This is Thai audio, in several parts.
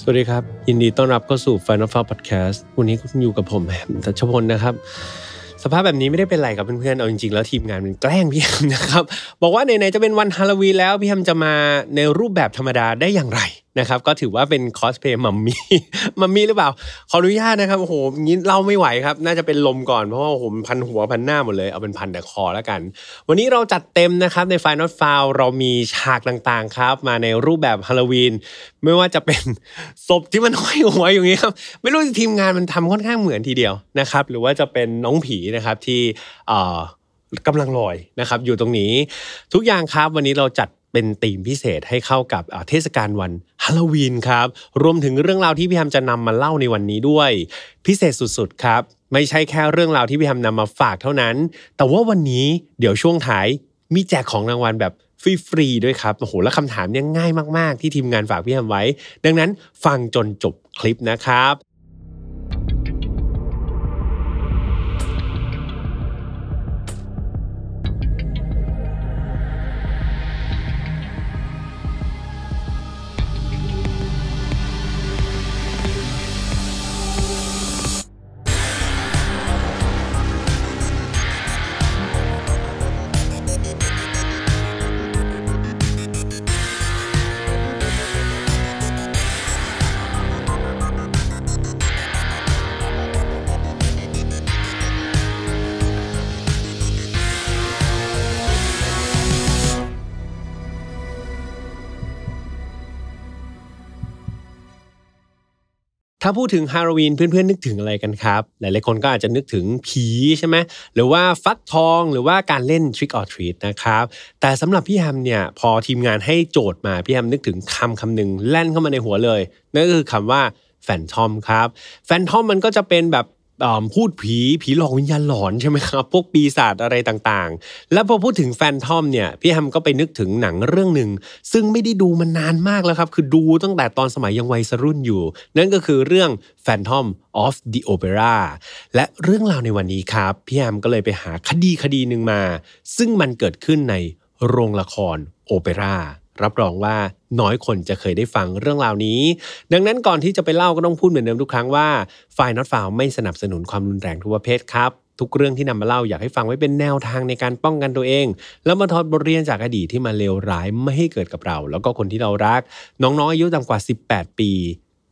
สวัสดีครับ ยินดีต้อนรับเข้าสู่ Final f a r Podcast วันนี้คุณอยู่กับผมแหมตัชพลนะครับ สภาพแบบนี้ไม่ได้เป็นไรกับเพื่อนๆเอาจริงๆแล้วทีมงานมันแกล้งพี่แฮมนะครับ บอกว่าไหนๆจะเป็นวันฮาโลวีนแล้ว พี่แฮมจะมาในรูปแบบธรรมดาได้อย่างไรนะครับก็ถือว่าเป็นคอสเพย์มัมมี่มัมมี่หรือเปล่าขออนุญาตนะครับโอ้โหงี้เล่าไม่ไหวครับน่าจะเป็นลมก่อนเพราะว่าผมพันหัวพันหน้าหมดเลยเอาเป็นพันแต่คอ แล้วกัน วันนี้เราจัดเต็มนะครับในไฟนอตฟาวเรามีฉากต่างๆครับ มาในรูปแบบฮาโลวีนไม่ว่าจะเป็นศพที่มันห้อยหัวอย่างนี้ครับไม่รู้ทีมงานมันทำค่อนข้างเหมือนทีเดียวนะครับหรือว่าจะเป็นน้องผีนะครับที่กำลังลอยนะครับอยู่ตรงนี้ ทุกอย่างครับวันนี้เราจัดเป็นธีมพิเศษให้เข้ากับเทศกาลวันฮาโลวีนครับรวมถึงเรื่องราวที่พี่แฮมจะนำมาเล่าในวันนี้ด้วยพิเศษสุดๆครับ ไม่ใช่แค่เรื่องราวที่พี่แฮมนามาฝากเท่านั้น แต่ว่าวันนี้เดี๋ยวช่วงท้ายมีแจกของรางวัลแบบฟรีๆด้วยครับโอ้โหแล้วคำถามเนี่ยง่ายมากๆที่ทีมงานฝากพี่แฮมไว้ ดังนั้นฟังจนจบคลิปนะครับถ้าพูดถึงฮาโลวีนเพื่อนๆ นึกถึงอะไรกันครับ หลายๆคนก็อาจจะนึกถึงผีใช่ไหมหรือว่าฟักทองหรือว่าการเล่น Trick or Treat นะครับแต่สำหรับพี่ฮัมเนี่ย พอทีมงานให้โจทย์มา พี่ฮัมนึกถึงคำคำนึงแล่นเข้ามาในหัวเลย นั่นก็คือคำว่า แฟนทอมครับ แฟนทอมมันก็จะเป็นแบบพูดผีผีหลอกวิญญาณหลอนใช่ไหมครับ พวกปีศาจอะไรต่างๆ แล้วพอพูดถึงแฟนทอมเนี่ย พี่แฮมก็ไปนึกถึงหนังเรื่องหนึ่ง ซึ่งไม่ได้ดูมานานมากแล้วครับ คือดูตั้งแต่ตอนสมัยยังวัยรุ่นอยู่ นั่นก็คือเรื่อง Phantom of the Opera และเรื่องราวในวันนี้ครับ พี่แฮมก็เลยไปหาคดีคดีหนึ่งมา ซึ่งมันเกิดขึ้นในโรงละครโอเปร่ารับรองว่าน้อยคนจะเคยได้ฟังเรื่องราวนี้ ดังนั้นก่อนที่จะไปเล่าก็ต้องพูดเหมือนเดิมทุกครั้งว่าไฟน์นอตฟาวไม่สนับสนุนความรุนแรงทุกประเภทครับทุกเรื่องที่นำมาเล่าอยากให้ฟังไว้เป็นแนวทางในการป้องกันตัวเอง แล้วมาทอดบทเรียนจากอดีตที่มาเลวร้ายไม่ให้เกิดกับเรา แล้วก็คนที่เรารัก น้องๆอายุต่ำกว่า 18 ปี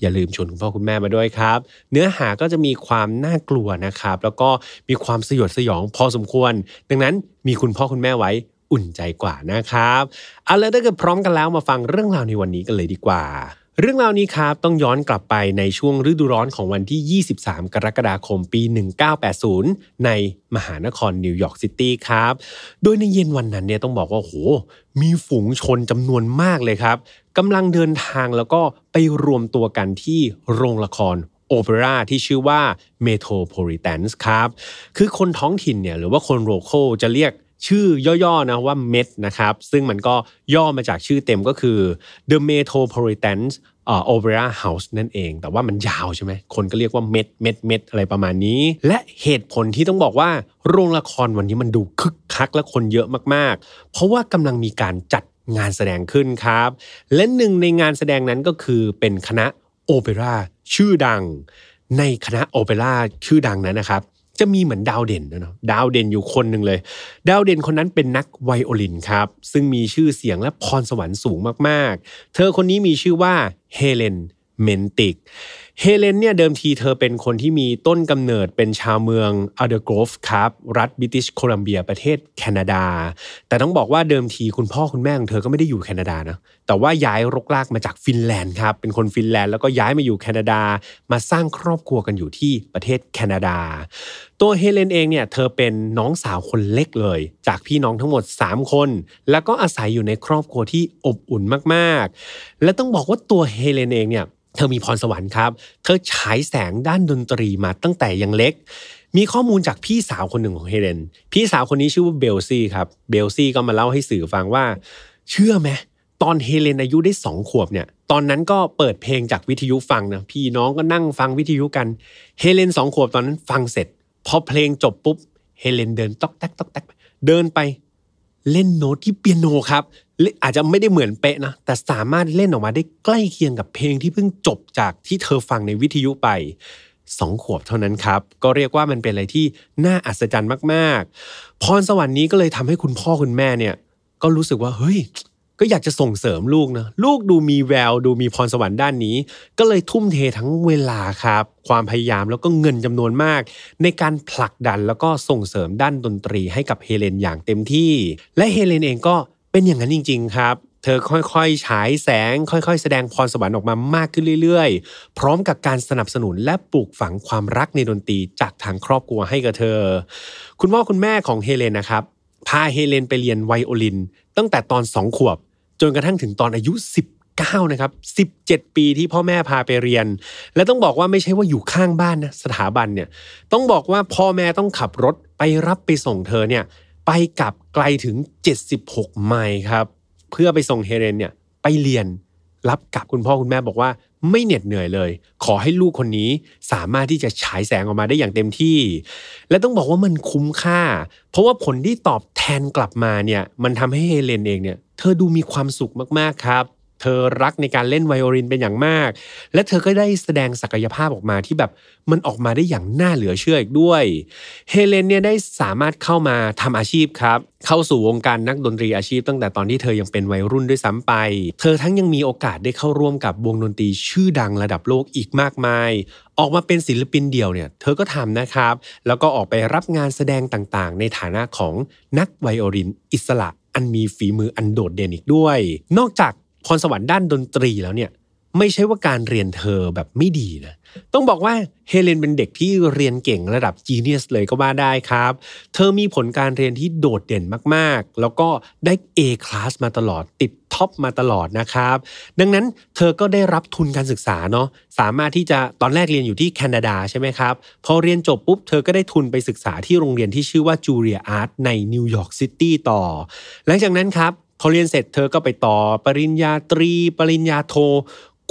อย่าลืมชวนคุณพ่อคุณแม่มาด้วยครับ เนื้อหาก็จะมีความน่ากลัวนะครับแล้วก็มีความสยดสยองพอสมควร ดังนั้นมีคุณพ่อคุณแม่ไว้อุ่นใจกว่านะครับ เอาละถ้าเกิดพร้อมกันแล้วมาฟังเรื่องราวในวันนี้กันเลยดีกว่า เรื่องราวนี้ครับต้องย้อนกลับไปในช่วงฤดูร้อนของวันที่ 23 กรกฎาคมปี 1980 ในมหานครนิวยอร์กซิตี้ครับ โดยในเย็นวันนั้นเนี่ยต้องบอกว่าโห มีฝูงชนจำนวนมากเลยครับกำลังเดินทางแล้วก็ไปรวมตัวกันที่โรงละครโอเปร่าที่ชื่อว่าเมโทรโพลิแทนส์ครับ คือคนท้องถิ่นเนี่ยหรือว่าคนโลโคจะเรียกชื่อย่อๆนะว่าเมดนะครับ ซึ่งมันก็ย่อมาจากชื่อเต็มก็คือ The Metropolitan Opera House นั่นเอง แต่ว่ามันยาวใช่ไหม คนก็เรียกว่าเม็ดเม็ดเม็ดอะไรประมาณนี้ และเหตุผลที่ต้องบอกว่าโรงละครวันนี้มันดูคึกคักและคนเยอะมากๆ เพราะว่ากำลังมีการจัดงานแสดงขึ้นครับ และหนึ่งในงานแสดงนั้นก็คือเป็นคณะโอเปร่าชื่อดัง ในคณะโอเปร่าชื่อดังนั้นนะครับจะมีเหมือนดาวเด่นนะเนาะดาวเด่นอยู่คนหนึ่งเลย ดาวเด่นคนนั้นเป็นนักไวโอลินครับ ซึ่งมีชื่อเสียงและพรสวรรค์สูงมากๆ เธอคนนี้มีชื่อว่าเฮเลนเมนติกเฮเลนเนี่ยเดิมทีเธอเป็นคนที่มีต้นกำเนิดเป็นชาวเมืองอัลเดอร์โกรฟครับรัฐบริติชโคลัมเบียประเทศแคนาดาแต่ต้องบอกว่าเดิมทีคุณพ่อคุณแม่ของเธอก็ไม่ได้อยู่แคนาดานะแต่ว่าย้ายรกรากมาจากฟินแลนด์ครับเป็นคนฟินแลนด์แล้วก็ย้ายมาอยู่แคนาดามาสร้างครอบครัวกันอยู่ที่ประเทศแคนาดา ตัวเฮเลนเองเนี่ย เธอเป็นน้องสาวคนเล็กเลย จากพี่น้องทั้งหมด 3 คน แล้วก็อาศัยอยู่ในครอบครัวที่อบอุ่นมากๆ และต้องบอกว่าตัวเฮเลนเองเนี่ยเธอมีพรสวรรค์ครับเธอฉายแสงด้านดนตรีมาตั้งแต่ยังเล็ก มีข้อมูลจากพี่สาวคนหนึ่งของเฮเลน พี่สาวคนนี้ชื่อว่าเบลซี่ครับ เบลซี่ก็มาเล่าให้สื่อฟังว่า เชื่อไหมตอนเฮเลนอายุได้สองขวบเนี่ย ตอนนั้นก็เปิดเพลงจากวิทยุฟังนะพี่น้องก็นั่งฟังวิทยุกัน เฮเลนสองขวบตอนนั้นฟังเสร็จพอเพลงจบปุ๊บเฮเลนเดินตอกแตกตอกแตกเดินไปเล่นโน้ตที่เปียโนครับอาจจะไม่ได้เหมือนเป๊ะนะแต่สามารถเล่นออกมาได้ใกล้เคียงกับเพลงที่เพิ่งจบจากที่เธอฟังในวิทยุไปสองขวบเท่านั้นครับก็เรียกว่ามันเป็นอะไรที่ น่าอัศจรรย์มาก ๆ พรสวรรค์นี้ก็เลยทำให้คุณพ่อคุณแม่เนี่ยก็รู้สึกว่าเฮ้ย ก็อยากจะส่งเสริมลูกนะลูกดูมีแววดูมีพรสวรรค์ด้านนี้ ก็เลยทุ่มเททั้งเวลาครับความพยายามแล้วก็เงินจำนวนมาก ในการผลักดันแล้วก็ส่งเสริมด้านดนตรีให้กับเฮเลนอย่างเต็มที่ และเฮเลนเองก็เป็นอย่างนั้นจริงๆ ครับ เธอค่อย ๆ ฉายแสง ค่อยๆ แสดงพรสวรรค์ออกมามากขึ้นเรื่อย ๆ พร้อมกับการสนับสนุนและปลูกฝังความรักในดนตรีจากทางครอบครัวให้กับเธอ คุณพ่อคุณแม่ของเฮเลนนะครับพาเฮเลนไปเรียนไวโอลิน ตั้งแต่ตอนสองขวบ จนกระทั่งถึงตอนอายุ10 9นะครับ 17 ปีที่พ่อแม่พาไปเรียน และต้องบอกว่าไม่ใช่ว่าอยู่ข้างบ้านนะสถาบันเนี่ยต้องบอกว่าพ่อแม่ต้องขับรถไปรับไปส่งเธอเนี่ยไปกลับไกลถึง 76ไมล์ครับ เพื่อไปส่งเฮเลนเนี่ยไปเรียนรับกับคุณพ่อคุณแม่บอกว่าไม่เหน็ดเหนื่อยเลย ขอให้ลูกคนนี้สามารถที่จะฉายแสงออกมาได้อย่างเต็มที่ และต้องบอกว่ามันคุ้มค่า เพราะว่าผลที่ตอบแทนกลับมาเนี่ยมันทำให้เฮเลนเองเนี่ย เธอดูมีความสุขมาก ๆ ครับเธอรักในการเล่นไวโอลินเป็นอย่างมาก และเธอก็ได้แสดงศักยภาพออกมาที่แบบมันออกมาได้อย่างน่าเหลือเชื่ออีกด้วย เฮเลนเนี่ยได้สามารถเข้ามาทำอาชีพครับ เข้าสู่วงการนักดนตรีอาชีพตั้งแต่ตอนที่เธอยังเป็นวัยรุ่นด้วยซ้าไป เธอทั้งยังมีโอกาสได้เข้าร่วมกับวงดนตรีชื่อดังระดับโลกอีกมากมาย ออกมาเป็นศิลปินเดี่ยวเนี่ยเธอก็ทำนะครับ แล้วก็ออกไปรับงานแสดงต่างๆ ในฐานะของนักไวโอลินอิสระ อันมีฝีมืออันโดดเด่นอีกด้วย นอกจากพรสวรรค์ด้านดนตรีแล้วเนี่ยไม่ใช่ว่าการเรียนเธอแบบไม่ดีนะต้องบอกว่า เฮเลนเป็นเด็กที่เรียนเก่งระดับจีเนียสเลยก็ว่าได้ครับ เธอมีผลการเรียนที่โดดเด่นมาก ๆ แล้วก็ได้ A class มาตลอดติดท็อปมาตลอดนะครับ ดังนั้นเธอก็ได้รับทุนการศึกษาเนาะสามารถที่จะตอนแรกเรียนอยู่ที่แคนาดาใช่ไหมครับ พอเรียนจบปุ๊บเธอก็ได้ทุนไปศึกษาที่โรงเรียนที่ชื่อว่าจูเลียอาร์ตในนิวยอร์กซิตี้ต่อ หลังจากนั้นครับพขาเรียนเสร็จเธอก็ไปต่อปริญญาตรี ปริญญาโท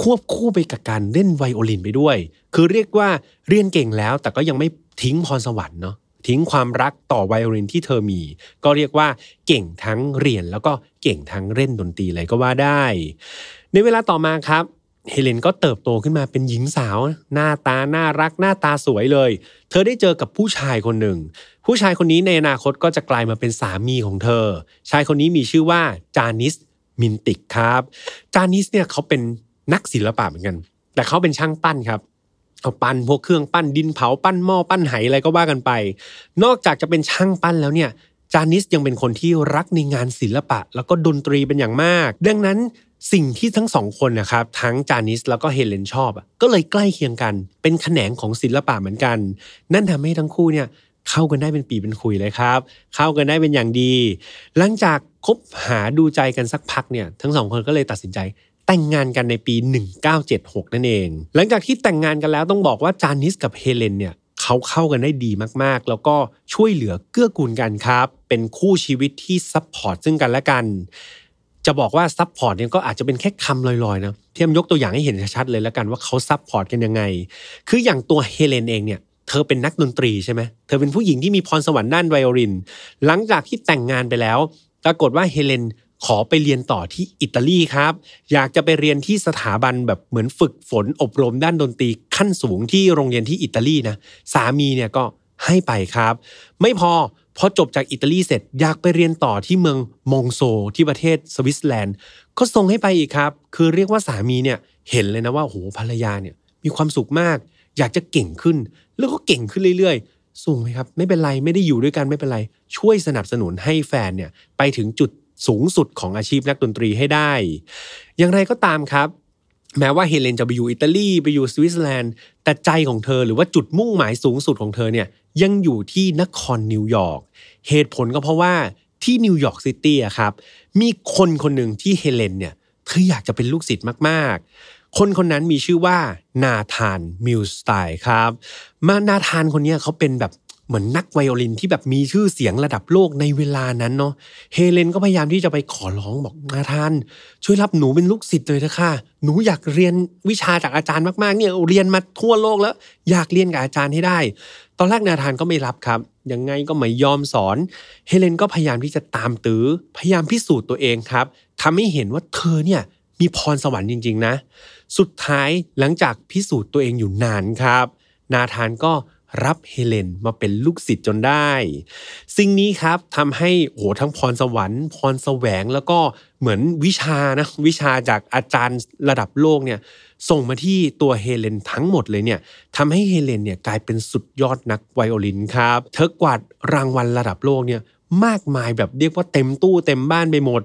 ควบคู่ไปกับการเล่นไวโอลินไปด้วย คือเรียกว่าเรียนเก่งแล้ว แต่ก็ยังไม่ทิ้งพรสวรรค์เนาะทิ้งความรักต่อไวโอลินที่เธอมี ก็เรียกว่าเก่งทั้งเรียนแล้วก็เก่งทั้งเล่นดนตรีเลยก็ว่าได้ ในเวลาต่อมาครับเฮเลนก็เติบโตขึ้นมาเป็นหญิงสาวหน้าตาน่ารักหน้าตาสวยเลย เธอได้เจอกับผู้ชายคนหนึ่งผู้ชายคนนี้ในอนาคตก็จะกลายมาเป็นสามีของเธอ ชายคนนี้มีชื่อว่าจานิส มินติกครับ จานิสเนี่ยเขาเป็นนักศิลปะเหมือนกัน แต่เขาเป็นช่างปั้นครับเขาปั้น พวกเครื่องปั้นดินเผาปั้นหม้อปั้นไหอะไรก็ว่ากันไป นอกจากจะเป็นช่างปั้นแล้วเนี่ย จานิสยังเป็นคนที่รักในงานศิลปะแล้วก็ดนตรีเป็นอย่างมาก ดังนั้นสิ่งที่ทั้งสองคนนะครับ ทั้งจานิสแล้วก็เฮเลนชอบก็เลยใกล้เคียงกัน เป็นแขนงของศิลปะเหมือนกัน นั่นทำให้ทั้งคู่เนี่ยเข้ากันได้เป็นปีเป็นคุยเลยครับ เข้ากันได้เป็นอย่างดี หลังจากคบหาดูใจกันสักพักเนี่ย ทั้งสองคนก็เลยตัดสินใจแต่งงานกันในปี 1976 นั่นเอง หลังจากที่แต่งงานกันแล้วต้องบอกว่าจานิสกับเฮเลนเนี่ยเขาเข้ากันได้ดีมากๆ แล้วก็ช่วยเหลือเกื้อกูลกันครับ เป็นคู่ชีวิตที่ซัพพอร์ตซึ่งกันและกัน จะบอกว่าซัพพอร์ตเนี่ยก็อาจจะเป็นแค่คำลอยๆนะเทียมยกตัวอย่างให้เห็นชัดเลยแล้วกันว่าเขาซัพพอร์ตกันยังไง คืออย่างตัวเฮเลนเองเนี่ยเธอเป็นนักดนตรีใช่ไหม เธอเป็นผู้หญิงที่มีพรสวรรค์ด้านไวโอลิน หลังจากที่แต่งงานไปแล้ว ปรากฏว่าเฮเลนขอไปเรียนต่อที่อิตาลีครับ อยากจะไปเรียนที่สถาบันแบบเหมือนฝึกฝนอบรมด้านดนตรีขั้นสูงที่โรงเรียนที่อิตาลีนะ สามีเนี่ยก็ให้ไปครับ ไม่พอ พอจบจากอิตาลีเสร็จอยากไปเรียนต่อที่เมืองมงโซ ที่ประเทศสวิตเซอร์แลนด์ ก็ส่งให้ไปอีกครับ คือเรียกว่าสามีเนี่ยเห็นเลยนะว่าโหภรรยาเนี่ยมีความสุขมากอยากจะเก่งขึ้นแล้วก็เก่งขึ้นเรื่อยๆ สูงไหมครับ ไม่เป็นไรไม่ได้อยู่ด้วยกันไม่เป็นไร ช่วยสนับสนุนให้แฟนเนี่ยไปถึงจุดสูงสุดของอาชีพนักดนตรีให้ได้ อย่างไรก็ตามครับ แม้ว่าเฮเลนจะไปอยู่อิตาลีไปอยู่สวิตเซอร์แลนด์แต่ใจของเธอหรือว่าจุดมุ่งหมายสูงสุดของเธอเนี่ยยังอยู่ที่นครนิวยอร์กเหตุผลก็เพราะว่าที่นิวยอร์กซิตี้ครับมีคนคนหนึ่งที่เฮเลนเนี่ยเธออยากจะเป็นลูกศิษย์มากๆคนคนนั้นมีชื่อว่านาธานมิลสไตน์ครับมานาธานคนนี้เขาเป็นแบบเหมือนนักไวโอลินที่แบบมีชื่อเสียงระดับโลกในเวลานั้นเนาะเฮเลนก็พยายามที่จะไปขอร้องบอกนาธาน ช่วยรับหนูเป็นลูกศิษย์เลยเถอะค่ะหนูอยากเรียนวิชาจากอาจารย์มากๆเนี่ย เรียนมาทั่วโลกแล้ว อยากเรียนกับอาจารย์ให้ได้ ตอนแรกนาธานก็ไม่รับครับ ยังไงก็ไม่ยอมสอนเฮเลนก็พยายามที่จะตามตื้อพยายามพิสูจน์ตัวเองครับทำให้เห็นว่าเธอเนี่ย มีพรสวรรค์จริงๆนะสุดท้ายหลังจากพิสูจน์ตัวเองอยู่นานครับ นาธานก็รับเฮเลนมาเป็นลูกศิษย์จนได้ สิ่งนี้ครับทำให้โหทั้งพรสวรรค์ พรแสวงแล้วก็เหมือนวิชานะวิชาจากอาจารย์ระดับโลกเนี่ยส่งมาที่ตัวเฮเลนทั้งหมดเลยเนี่ยทำให้เฮเลนเนี่ยกลายเป็นสุดยอดนักไวโอลินครับเธอกวาดรางวัลระดับโลกเนี่ยมากมายแบบเรียกว่าเต็มตู้เต็มบ้านไปหมด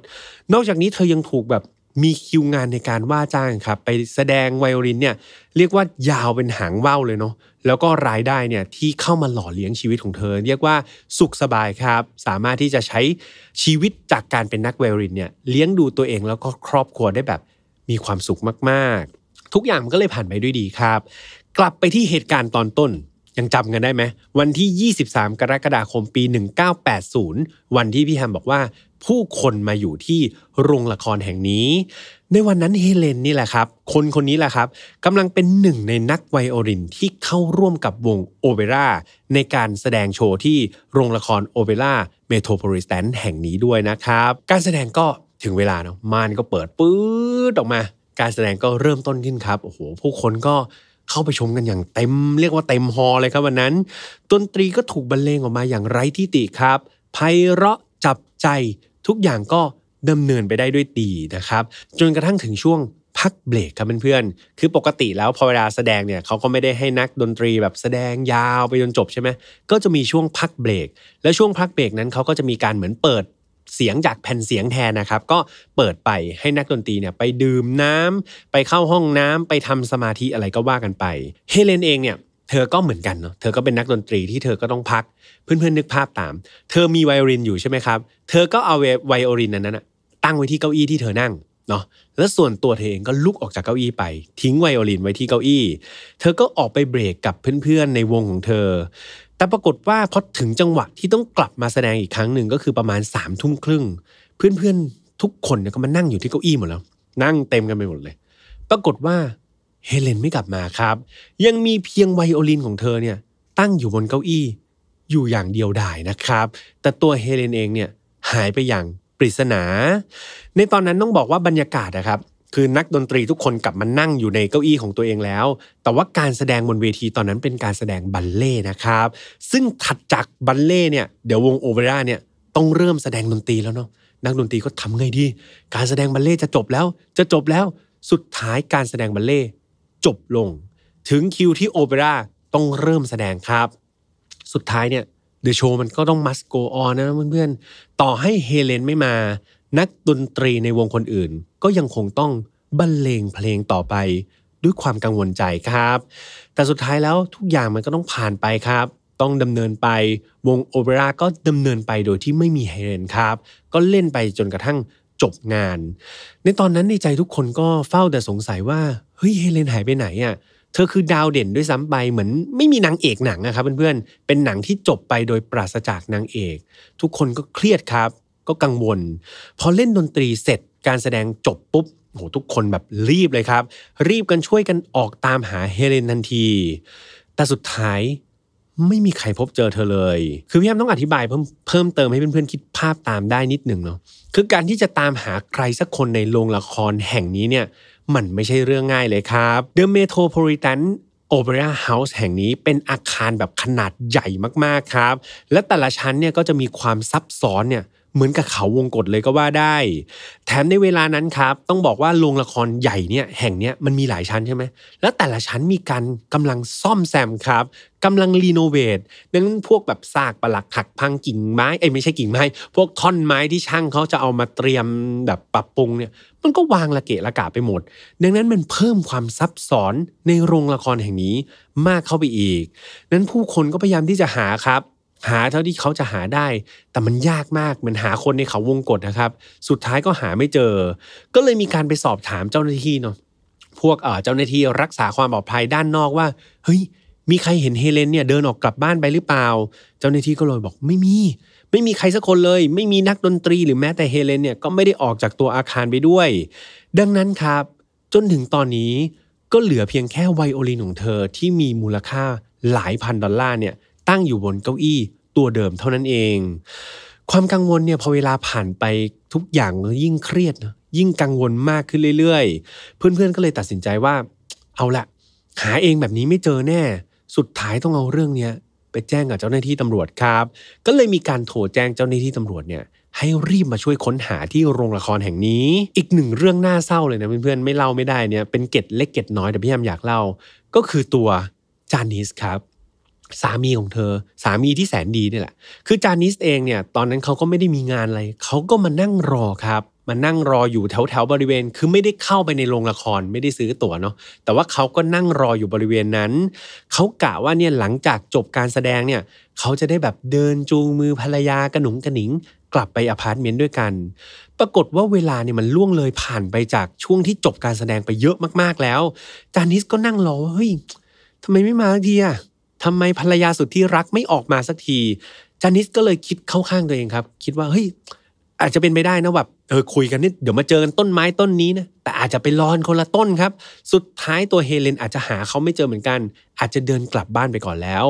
นอกจากนี้เธอยังถูกแบบมีคิวงานในการว่าจ้างครับ ไปแสดงไวโอลินเนี่ยเรียกว่ายาวเป็นหางว่าวเลยเนาะแล้วก็รายได้เนี่ยที่เข้ามาหล่อเลี้ยงชีวิตของเธอ เรียกว่าสุขสบายครับ สามารถที่จะใช้ชีวิตจากการเป็นนักไวโอลินเนี่ยเลี้ยงดูตัวเองแล้วก็ครอบครัวได้แบบมีความสุขมากๆ ทุกอย่างมันก็เลยผ่านไปด้วยดีครับ กลับไปที่เหตุการณ์ตอนต้นยังจำกันได้ไหมวันที่ 23 กรกฎาคมปี 1980 วันที่พี่แฮมบอกว่าผู้คนมาอยู่ที่โรงละครแห่งนี้ ในวันนั้นเฮเลนนี่แหละครับ คนคนนี้แหละครับกำลังเป็นหนึ่งในนักไวโอลินที่เข้าร่วมกับวงโอเปร่าในการแสดงโชว์ที่โรงละครโอเปร่าเมโทรโพลิสแตนแห่งนี้ด้วยนะครับ การแสดงก็ถึงเวลาเนาะมานก็เปิดปื๊ดออกมา การแสดงก็เริ่มต้นขึ้นครับโอ้โหผู้คนก็เข้าไปชมกันอย่างเต็ม เรียกว่าเต็มฮอเลยครับ วันนั้นดนตรีก็ถูกบรรเลงออกมาอย่างไร้ที่ติครับไพเราะจับใจทุกอย่างก็ดำเนินไปได้ด้วยดีนะครับ จนกระทั่งถึงช่วงพักเบรกครับเพื่อนๆคือปกติแล้วพอเวลาแสดงเนี่ยเขาก็ไม่ได้ให้นักดนตรีแบบแสดงยาวไปจนจบใช่ไหมก็จะมีช่วงพักเบรกและช่วงพักเบรกนั้นเขาก็จะมีการเหมือนเปิดเสียงจากแผ่นเสียงแทนนะครับ ก็เปิดไปให้นักดนตรีเนี่ยไปดื่มน้ำไปเข้าห้องน้ำไปทำสมาธิอะไรก็ว่ากันไปเฮเลนเองเนี่ยเธอก็เหมือนกันเนาะเธอก็เป็นนักดนตรีที่เธอก็ต้องพักเพื่อน ๆ นึกภาพตาม เธอมีไวโอลินอยู่ใช่ไหมครับเธอก็เอาไวโอลินนั้นนะตั้งไว้ที่เก้าอี้ที่เธอนั่งเนาะแล้วส่วนตัวเธอเองก็ลุกออกจากเก้าอี้ไปทิ้งไวโอลินไว้ที่เก้าอี้เธอก็ออกไปเบรกกับเพื่อนๆในวงของเธอแต่ปรากฏว่าพอถึงจังหวะที่ต้องกลับมาแสดงอีกครั้งหนึ่งก็คือประมาณสามทุ่มครึ่งเพื่อนๆทุกคนเนี่ยก็มานั่งอยู่ที่เก้าอี้หมดแล้ว นั่งเต็มกันไปหมดเลย ปรากฏว่าเฮเลนไม่กลับมาครับ ยังมีเพียงไวโอลินของเธอเนี่ยตั้งอยู่บนเก้าอี้ อยู่อย่างเดียวดายนะครับ แต่ตัวเฮเลนเองเนี่ยหายไปอย่างปริศนา ในตอนนั้นต้องบอกว่าบรรยากาศนะครับคือนักดนตรีทุกคนกลับมานั่งอยู่ในเก้าอี้ของตัวเองแล้ว แต่ว่าการแสดงบนเวทีตอนนั้นเป็นการแสดงบัลเล่นะครับ ซึ่งถัดจากบัลเล่เนี่ยเดี๋ยววงโอเปร่าเนี่ยต้องเริ่มแสดงดนตรีแล้วเนาะ นักดนตรีก็ทำไงดี การแสดงบัลเล่จะจบแล้ว จะจบแล้วสุดท้ายการแสดงบัลเล่จบลง ถึงคิวที่โอเปร่าต้องเริ่มแสดงครับ สุดท้ายเนี่ยเดอะโชว์มันก็ต้องมัสโกออนนะเพื่อนๆต่อให้เฮเลนไม่มานักดนตรีในวงคนอื่นก็ยังคงต้อง บรรเลงเพลงต่อไปด้วยความกังวลใจครับ แต่สุดท้ายแล้วทุกอย่างมันก็ต้องผ่านไปครับ ต้องดำเนินไปวงโอเปร่าก็ดำเนินไปโดยที่ไม่มีไฮเรนครับ ก็เล่นไปจนกระทั่งจบงาน ในตอนนั้นในใจทุกคนก็เฝ้าแต่สงสัยว่า เฮ้ยเฮเลนหายไปไหนอะ่ะ เธอคือดาวเด่นด้วยซ้ำไปเหมือนไม่มีนางเอกหนังนะครับเพื่อนๆเป็นหนังที่จบไปโดยปราศจากนางเอก ทุกคนก็เครียดครับก็กังวลพอเล่นดนตรีเสร็จการแสดงจบปุ๊บโหทุกคนแบบรีบเลยครับ รีบกันช่วยกันออกตามหาเฮเลนทันที แต่สุดท้ายไม่มีใครพบเจอเธอเลย คือพี่แอมต้องอธิบายเพิ่มเพิ่มเติมให้เพื่อนๆคิดภาพตามได้นิดหนึ่งเนาะคือการที่จะตามหาใครสักคนในโรงละครแห่งนี้เนี่ยมันไม่ใช่เรื่องง่ายเลยครับ The Metropolitan Opera House แห่งนี้เป็นอาคารแบบขนาดใหญ่มากๆครับ และแต่ละชั้นเนี่ยก็จะมีความซับซ้อนเนี่ยเหมือนกับเขาวงกฏเลยก็ว่าได้ แถมในเวลานั้นครับ ต้องบอกว่าโรงละครใหญ่เนี่ยแห่งเนี้ย มันมีหลายชั้นใช่ไหมแล้วแต่ละชั้นมีการกำลังซ่อมแซมครับกำลังรีโนเวทดังนั้นพวกแบบซากปลักหักพังกิ่งไม้เอ้ไม่ใช่กิ่งไม้พวกท่อนไม้ที่ช่างเขาจะเอามาเตรียมแบบปรับปรุงเนี่ย มันก็วางละเกะละกะไปหมด ดังนั้นมันเพิ่มความซับซ้อนในโรงละครแห่งนี้มากเข้าไปอีกนั้นผู้คนก็พยายามที่จะหาครับหาเท่าที่เขาจะหาได้ แต่มันยากมากมันหาคนในเขาวงกฏนะครับ สุดท้ายก็หาไม่เจอ ก็เลยมีการไปสอบถามเจ้าหน้าที่เนาะ พวกเจ้าหน้าที่รักษาความปลอดภัยด้านนอกว่า เฮ้ย มีใครเห็นเฮเลนเนี่ยเดินออกกลับบ้านไปหรือเปล่า เจ้าหน้าที่ก็เลยบอกไม่มี ไม่มีใครสักคนเลย ไม่มีนักดนตรีหรือแม้แต่เฮเลนเนี่ย ก็ไม่ได้ออกจากตัวอาคารไปด้วย ดังนั้นครับ จนถึงตอนนี้ ก็เหลือเพียงแค่ไวโอลินของเธอที่มีมูลค่าหลายพันดอลลาร์เนี่ยตั้งอยู่บนเก้าอี้ตัวเดิมเท่านั้นเอง ความกังวลเนี่ยพอเวลาผ่านไปทุกอย่างยิ่งเครียดนะยิ่งกังวลมากขึ้นเรื่อยๆ เพื่อนๆก็เลยตัดสินใจว่า เอาละหาเองแบบนี้ไม่เจอแน่ สุดท้ายต้องเอาเรื่องเนี้ยไปแจ้งกับเจ้าหน้าที่ตำรวจครับ ก็เลยมีการโทรแจ้งเจ้าหน้าที่ตำรวจเนี่ย ให้รีบมาช่วยค้นหาที่โรงละครแห่งนี้ อีกหนึ่งเรื่องน่าเศร้าเลยนะเพื่อนๆไม่เล่าไม่ได้เนี่ยเป็นเกตเล็กเกตน้อยแต่พี่ยำมอยากเล่าก็คือตัวจานิสครับสามีของเธอ สามีที่แสนดีนี่แหละคือจานิสเองเนี่ย ตอนนั้นเขาก็ไม่ได้มีงานอะไรเขาก็มานั่งรอครับ มานั่งรออยู่แถวแถวบริเวณคือไม่ได้เข้าไปในโรงละครไม่ได้ซื้อตั๋วเนาะแต่ว่าเขาก็นั่งรออยู่บริเวณนั้น เขากะว่าเนี่ยหลังจากจบการแสดงเนี่ยเขาจะได้แบบเดินจูงมือภรรยากระหนุงกระหนิง กลับไปอพาร์ตเมนต์ด้วยกัน ปรากฏว่าเวลาเนี่ยมันล่วงเลยผ่านไปจากช่วงที่จบการแสดงไปเยอะมากๆแล้วจานิสก็นั่งรอว่าเฮ้ยทำไมไม่มาทีอะทำไมภรรยาสุดที่รักไม่ออกมาสักที จานิสก็เลยคิดเข้าข้างตัวเองครับ คิดว่าเฮ้ยอาจจะเป็นไม่ได้นะแบบเออคุยกันนี่เดี๋ยวมาเจอกันต้นไม้ต้นนี้นะ แต่อาจจะไปรอนคนละต้นครับ สุดท้ายตัวเฮเลนอาจจะหาเขาไม่เจอเหมือนกัน อาจจะเดินกลับบ้านไปก่อนแล้ว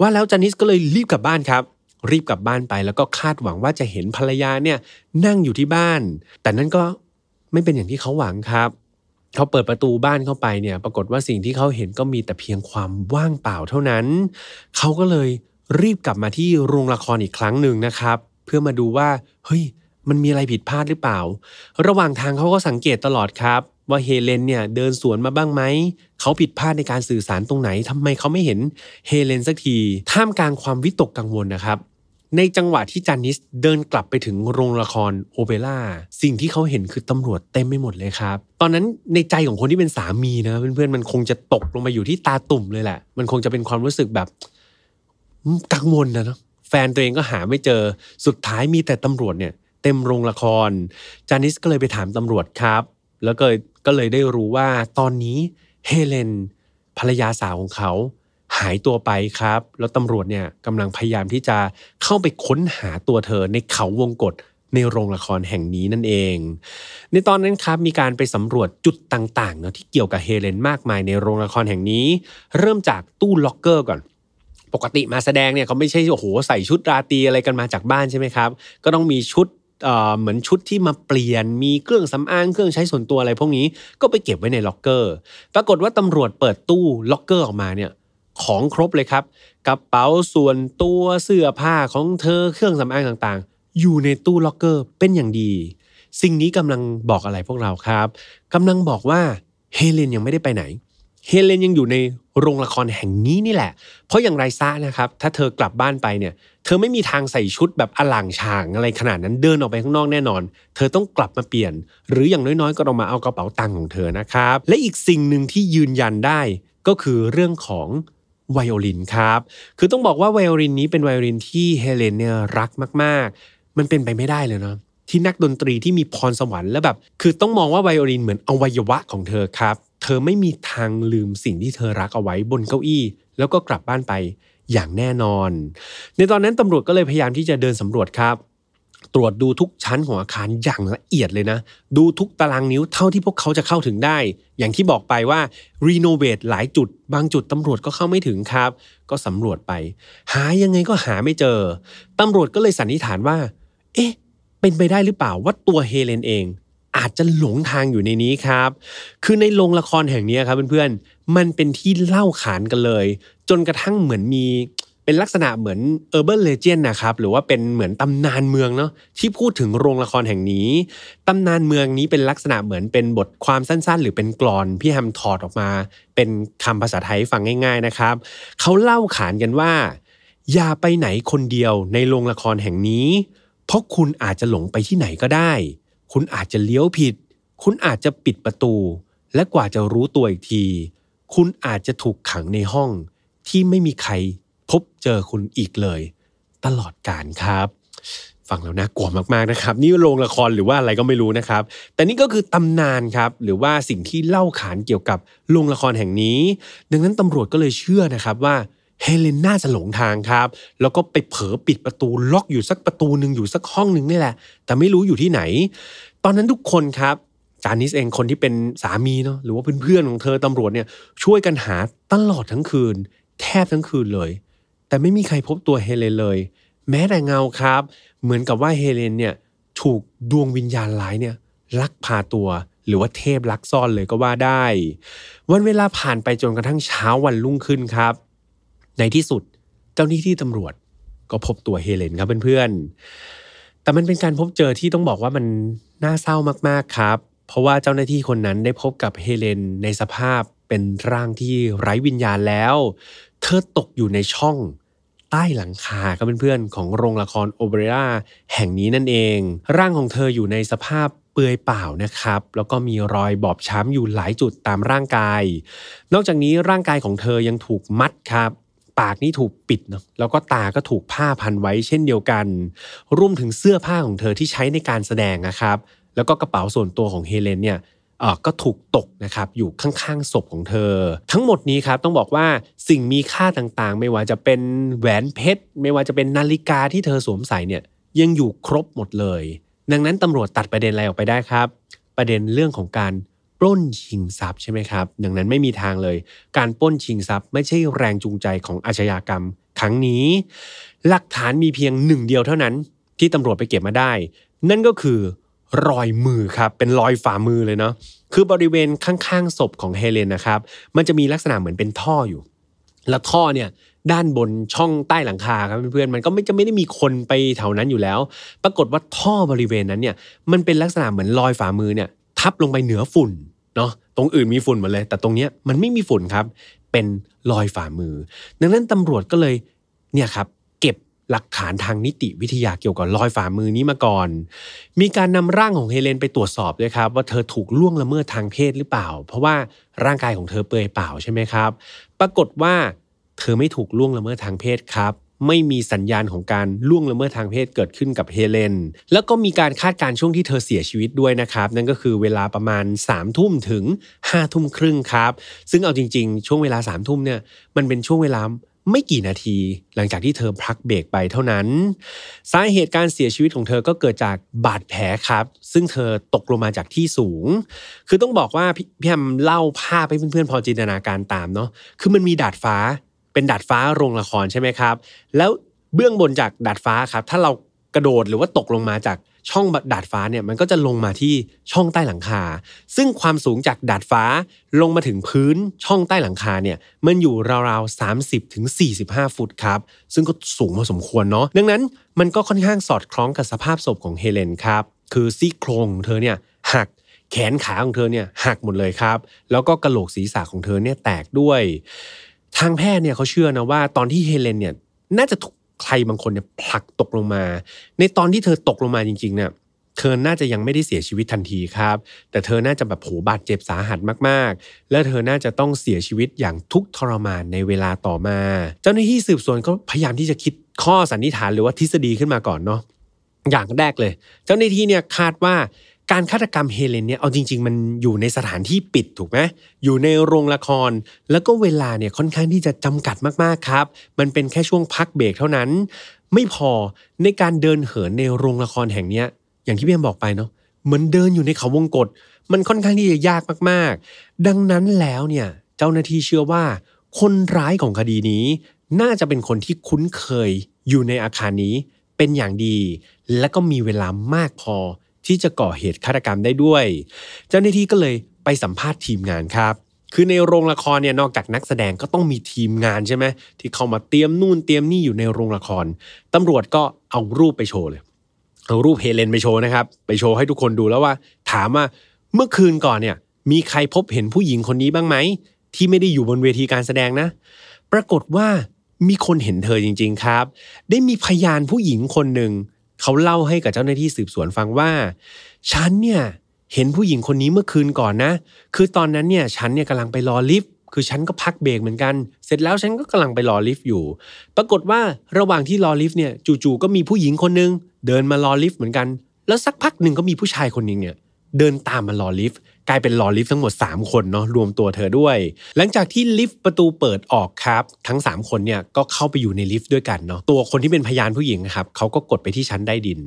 ว่าแล้วจานิสก็เลยรีบกลับบ้านครับ รีบกลับบ้านไปแล้วก็คาดหวังว่าจะเห็นภรรยาเนี่ยนั่งอยู่ที่บ้าน แต่นั่นก็ไม่เป็นอย่างที่เขาหวังครับเขาเปิดประตูบ้านเข้าไปเนี่ย ปรากฏว่าสิ่งที่เขาเห็นก็มีแต่เพียงความว่างเปล่า เท่านั้น เขาก็เลยรีบกลับมาที่โรงละครอีกครั้งหนึ่งนะครับ เพื่อมาดูว่าเฮ้ย มันมีอะไรผิดพลาดหรือเปล่า ระหว่างทางเขาก็สังเกตตลอดครับ ว่าเฮเลนเนี่ยเดินสวนมาบ้างไหมเขาผิดพลาดในการสื่อสารตรงไหนทำไมเขาไม่เห็นเฮเลนสักที ท่ามกลางความวิตกกังวลนะครับในจังหวะที่จานิสเดินกลับไปถึงโรงละครโอเปร่าสิ่งที่เขาเห็นคือตำรวจเต็มไม่หมดเลยครับ ตอนนั้นในใจของคนที่เป็นสามีนะเพื่อนเพื่อนมันคงจะตกลงมาอยู่ที่ตาตุ่มเลยแหละมันคงจะเป็นความรู้สึกแบบ กังวลนะเนาะแฟนตัวเองก็หาไม่เจอสุดท้ายมีแต่ตำรวจเนี่ย เต็มโรงละคร จานิสก็เลยไปถามตำรวจครับ แล้วก็ก็เลยได้รู้ว่า ตอนนี้เฮเลน ภรรยาสาวของเขาหายตัวไปครับ แล้วตำรวจเนี่ยกำลังพยายามที่จะเข้าไปค้นหาตัวเธอในเขาวงกฏในโรงละครแห่งนี้นั่นเอง ในตอนนั้นครับมีการไปสำรวจจุดต่างๆเนาะที่เกี่ยวกับเฮเลนมากมายในโรงละครแห่งนี้ เริ่มจากตู้ล็อกเกอร์ก่อน ปกติมาแสดงเนี่ยเขาไม่ใช่โอ้โหใส่ชุดราตรีอะไรกันมาจากบ้านใช่ไหมครับ ก็ต้องมีชุด เหมือนชุดที่มาเปลี่ยน มีเครื่องสำอางเครื่องใช้ส่วนตัวอะไรพวกนี้ ก็ไปเก็บไว้ในล็อกเกอร์ ปรากฏว่าตำรวจเปิดตู้ล็อกเกอร์ออกมาเนี่ยของครบเลยครับกระเป๋าส่วนตัวเสื้อผ้าของเธอเครื่องสำอางต่างๆ อยู่ในตู้ล็อกเกอร์เป็นอย่างดี สิ่งนี้กำลังบอกอะไรพวกเราครับกำลังบอกว่าเฮเลนยังไม่ได้ไปไหนเฮเลนยังอยู่ในโรงละครแห่งนี้นี่แหละ เพราะอย่างไรซะนะครับ ถ้าเธอกลับบ้านไปเนี่ยเธอไม่มีทางใส่ชุดแบบอลังฉางอะไรขนาดนั้นเดินออกไปข้างนอกแน่นอน เธอต้องกลับมาเปลี่ยน หรืออย่างน้อยๆก็ต้องมาเอากระเป๋าตังค์ของเธอนะครับและอีกสิ่งหนึ่งที่ยืนยันได้ก็คือเรื่องของไวโอลินครับ คือต้องบอกว่าไวโอลินนี้เป็นไวโอลินที่เฮเลนเนี่ยรักมาก ๆ มันเป็นไปไม่ได้เลยเนาะที่นักดนตรีที่มีพรสวรรค์แล้วแบบ คือต้องมองว่าไวโอลินเหมือนอวัยวะของเธอครับ เธอไม่มีทางลืมสิ่งที่เธอรักเอาไว้บนเก้าอี้ แล้วก็กลับบ้านไปอย่างแน่นอน ในตอนนั้นตำรวจก็เลยพยายามที่จะเดินสำรวจครับตรวจดูทุกชั้นของอาคารอย่างละเอียดเลยนะ ดูทุกตารางนิ้วเท่าที่พวกเขาจะเข้าถึงได้ อย่างที่บอกไปว่ารีโนเวทหลายจุด บางจุดตำรวจก็เข้าไม่ถึงครับ ก็สำรวจไป หายังไงก็หาไม่เจอ ตำรวจก็เลยสันนิษฐานว่า เอ๊ะ เป็นไปได้หรือเปล่าว่าตัวเฮเลนเอง อาจจะหลงทางอยู่ในนี้ครับ คือในโรงละครแห่งนี้ครับเพื่อนๆมันเป็นที่เล่าขานกันเลย จนกระทั่งเหมือนมีเป็นลักษณะเหมือน Urban Legend นะครับหรือว่าเป็นเหมือนตำนานเมืองเนาะที่พูดถึงโรงละครแห่งนี้ ตำนานเมืองนี้เป็นลักษณะเหมือนเป็นบทความสั้นๆ หรือเป็นกลอนพี่แฮมถอดออกมา เป็นคำภาษาไทยฟังง่าย ๆ นะครับ เขาเล่าขานกันว่า อย่าไปไหนคนเดียวในโรงละครแห่งนี้ เพราะคุณอาจจะหลงไปที่ไหนก็ได้ คุณอาจจะเลี้ยวผิด คุณอาจจะปิดประตู และกว่าจะรู้ตัวอีกที คุณอาจจะถูกขังในห้องที่ไม่มีใครพบเจอคุณอีกเลยตลอดการครับ ฟังแล้วน่ากลัวมากๆนะครับ นี่โรงละครหรือว่าอะไรก็ไม่รู้นะครับ แต่นี่ก็คือตำนานครับหรือว่าสิ่งที่เล่าขานเกี่ยวกับ โรงละครแห่งนี้ดังนั้นตำรวจก็เลยเชื่อนะครับว่าเฮเลนน่าจะหลงทางครับแล้วก็ไปเผลอปิดประตู ล็อกอยู่สักประตูหนึ่งอยู่สักห้องหนึ่งนี่แหละ แต่ไม่รู้อยู่ที่ไหน ตอนนั้นทุกคนครับ จานิสเองคนที่เป็นสามีเนาะหรือว่าเพื่อนๆของเธอตำรวจเนี่ย ช่วยกันหาตลอดทั้งคืนแทบทั้งคืนเลยแต่ไม่มีใครพบตัวเฮเลนเลย แม้แต่เงาครับ เหมือนกับว่าเฮเลนเนี่ยถูกดวงวิญญาณร้ายเนี่ยลักพาตัวหรือว่าเทพลักซ่อนเลยก็ว่าได้ วันเวลาผ่านไปจนกระทั่งเช้าวันรุ่งขึ้นครับ ในที่สุดเจ้าหนี้ที่ตำรวจก็พบตัวเฮเลนครับเพื่อนๆแต่มันเป็นการพบเจอที่ต้องบอกว่ามันน่าเศร้ามากๆครับ เพราะว่าเจ้าหน้าที่คนนั้นได้พบกับเฮเลนในสภาพเป็นร่างที่ไร้วิญญาณแล้ว เธอตกอยู่ในช่อง ใต้หลังคาครับเพื่อนๆของโรงละครโอเบร่าแห่งนี้นั่นเอง ร่างของเธออยู่ในสภาพเปืือยเปล่านะครับ แล้วก็มีรอยบอบช้ำอยู่หลายจุดตามร่างกาย นอกจากนี้ร่างกายของเธอยังถูกมัดครับ ปากนี่ถูกปิดเนาะแล้วก็ตาก็ถูกผ้าพันไว้เช่นเดียวกันรวมถึงเสื้อผ้าของเธอที่ใช้ในการแสดงนะครับแล้วก็กระเป๋าส่วนตัวของเฮเลนเนี่ยก็ถูกตกนะครับอยู่ข้างๆศพของเธอ ทั้งหมดนี้ครับต้องบอกว่าสิ่งมีค่าต่างๆ ไม่ว่าจะเป็นแหวนเพชรไม่ว่าจะเป็นนาฬิกาที่เธอสวมใส่เนี่ยยังอยู่ครบหมดเลย ดังนั้นตำรวจตัดประเด็นอะไรออกไปได้ครับ ประเด็นเรื่องของการปล้นชิงทรัพย์ใช่ไหมครับดังนั้นไม่มีทางเลย การปล้นชิงทรัพย์ ไม่ใช่แรงจูงใจของอาชญากรรม ครั้งนี้ หลักฐานมีเพียงหนึ่งเดียวเท่านั้น ที่ตำรวจไปเก็บมาได้ นั่นก็คือรอยมือครับ เป็นรอยฝ่ามือเลยเนาะคือบริเวณข้าง ๆ ศพของเฮเลนนะครับ มันจะมีลักษณะเหมือนเป็นท่ออยู่ แล้วท่อเนี่ย ด้านบนช่องใต้หลังคาครับเพื่อนๆมันก็ไม่จะไม่ได้มีคนไปแถวนั้นอยู่แล้ว ปรากฏว่าท่อบริเวณนั้นเนี่ย มันเป็นลักษณะเหมือนรอยฝ่ามือเนี่ยทับลงไปเหนือฝุ่นเนาะตรงอื่นมีฝุ่นหมดเลย แต่ตรงเนี้ยมันไม่มีฝุ่นครับ เป็นรอยฝ่ามือ ดังนั้นตำรวจก็เลยเนี่ยครับหลักฐานทางนิติวิทยาเกี่ยวกับรอยฝ่ามือนี้มาก่อน มีการนำร่างของเฮเลน ไปตรวจสอบด้วยครับ ว่าเธอถูกล่วงละเมิดทางเพศหรือเปล่า เพราะว่าร่างกายของเธอเปื่อยเปล่าใช่ไหมครับ ปรากฏว่า เธอไม่ถูกล่วงละเมิดทางเพศครับ ไม่มีสัญญาณของการล่วงละเมิดทางเพศเกิดขึ้นกับเฮเลน แล้วก็มีการคาดการช่วงที่เธอเสียชีวิตด้วยนะครับ นั่นก็คือเวลาประมาณ3ามทุ่มถึง5้าทุ่มครึ่งครับ ซึ่งเอาจริง ๆ ช่วงเวลา3ามทุ่มเนี่ยมันเป็นช่วงเวลาไม่กี่นาทีหลังจากที่เธอพักเบรกไปเท่านั้น สาเหตุการเสียชีวิตของเธอก็เกิดจากบาดแผลครับ ซึ่งเธอตกลงมาจากที่สูง คือต้องบอกว่าพี่แฮมเล่าภาพให้เพื่อนๆพอจินตนาการตามเนาะคือมันมีดาดฟ้าเป็นดาดฟ้าโรงละครใช่ไหมครับ แล้วเบื้องบนจากดาดฟ้าครับถ้าเรากระโดดหรือว่าตกลงมาจากช่องดาดฟ้าเนี่ยมันก็จะลงมาที่ช่องใต้หลังคา ซึ่งความสูงจากดาดฟ้าลงมาถึงพื้นช่องใต้หลังคาเนี่ยมันอยู่ราวๆ30ถึง45 ฟุตครับซึ่งก็สูงพอสมควรเนาะดังนั้นมันก็ค่อนข้างสอดคล้องกับสภาพ ศพของเฮเลนครับคือซี่โครงของเธอเนี่ยหักแขนขาของเธอเนี่ยหักหมดเลยครับแล้วก็กระโหลกศีรษะของเธอเนี่ยแตกด้วย ทางแพทย์เนี่ยเขาเชื่อนะว่าตอนที่เฮเลนเนี่ยน่าจะถูกใครบางคนเนี่ยผลักตกลงมา ในตอนที่เธอตกลงมาจริงๆเนี่ย เธอน่าจะยังไม่ได้เสียชีวิตทันทีครับ แต่เธอน่าจะแบบโหบาดเจ็บสาหัสมากๆ และเธอน่าจะต้องเสียชีวิตอย่างทุกทรมานในเวลาต่อมา เจ้าหน้าที่สืบสวนก็พยายามที่จะคิดข้อสันนิษฐานหรือว่าทฤษฎีขึ้นมาก่อนเนาะอย่างแรกเลย เจ้าหน้าที่เนี่ยคาดว่าการฆาตกรรมเฮเลนเนี่ย เอาจริงๆมันอยู่ในสถานที่ปิดถูกไหมอยู่ในโรงละคร แล้วก็เวลาเนี่ยค่อนข้างที่จะจำกัดมากๆครับ มันเป็นแค่ช่วงพักเบรกเท่านั้น ไม่พอในการเดินเหินในโรงละครแห่งเนี้ยอย่างที่พี่แอมบอกไปเนาะ เหมือนเดินอยู่ในเขาวงกฏมันค่อนข้างที่จะยากมากๆ ดังนั้นแล้วเนี่ย เจ้าหน้าที่เชื่อว่า คนร้ายของคดีนี้น่าจะเป็นคนที่คุ้นเคยอยู่ในอาคารนี้เป็นอย่างดี และก็มีเวลามากพอที่จะก่อเหตุฆาตกรรมได้ด้วย เจ้าหน้าที่ก็เลยไปสัมภาษณ์ทีมงานครับ คือในโรงละครเนี่ยนอกจากนักแสดงก็ต้องมีทีมงานใช่ไหมที่เข้ามาเตรียมนู่นเตรียมนี่อยู่ในโรงละคร ตำรวจก็เอารูปไปโชว์เลย เอารูปเฮเลนไปโชว์นะครับ ไปโชว์ให้ทุกคนดูแล้วว่า ถามว่าเมื่อคืนก่อนเนี่ย มีใครพบเห็นผู้หญิงคนนี้บ้างไหมที่ไม่ได้อยู่บนเวทีการแสดงนะ ปรากฏว่ามีคนเห็นเธอจริง ๆครับ ได้มีพยานผู้หญิงคนหนึ่งเขาเล่าให้กับเจ้าหน้าที่สืบสวนฟังว่า ฉันเนี่ย เห็นผู้หญิงคนนี้เมื่อคืนก่อนนะ คือตอนนั้นเนี่ยฉันเนี่ยกำลังไปรอลิฟต์คือฉันก็พักเบรกเหมือนกัน เสร็จแล้วฉันก็กำลังไปรอลิฟต์อยู่ปรากฏว่าระหว่างที่รอลิฟต์เนี่ยจู่ๆก็มีผู้หญิงคนนึง เดินมารอลิฟต์เหมือนกันแล้วสักพักหนึ่งก็มีผู้ชายคนนึงเนี่ยเดินตามมารอลิฟต์กลายเป็นลอลิฟทั้งหมด 3 คนเนาะรวมตัวเธอด้วยหลังจากที่ลิฟต์ประตูเปิดออกครับทั้ง3คนเนี่ยก็เข้าไปอยู่ในลิฟต์ด้วยกันเนาะตัวคนที่เป็นพยานผู้หญิงครับเขาก็กดไปที่ชั้นใต้ดิน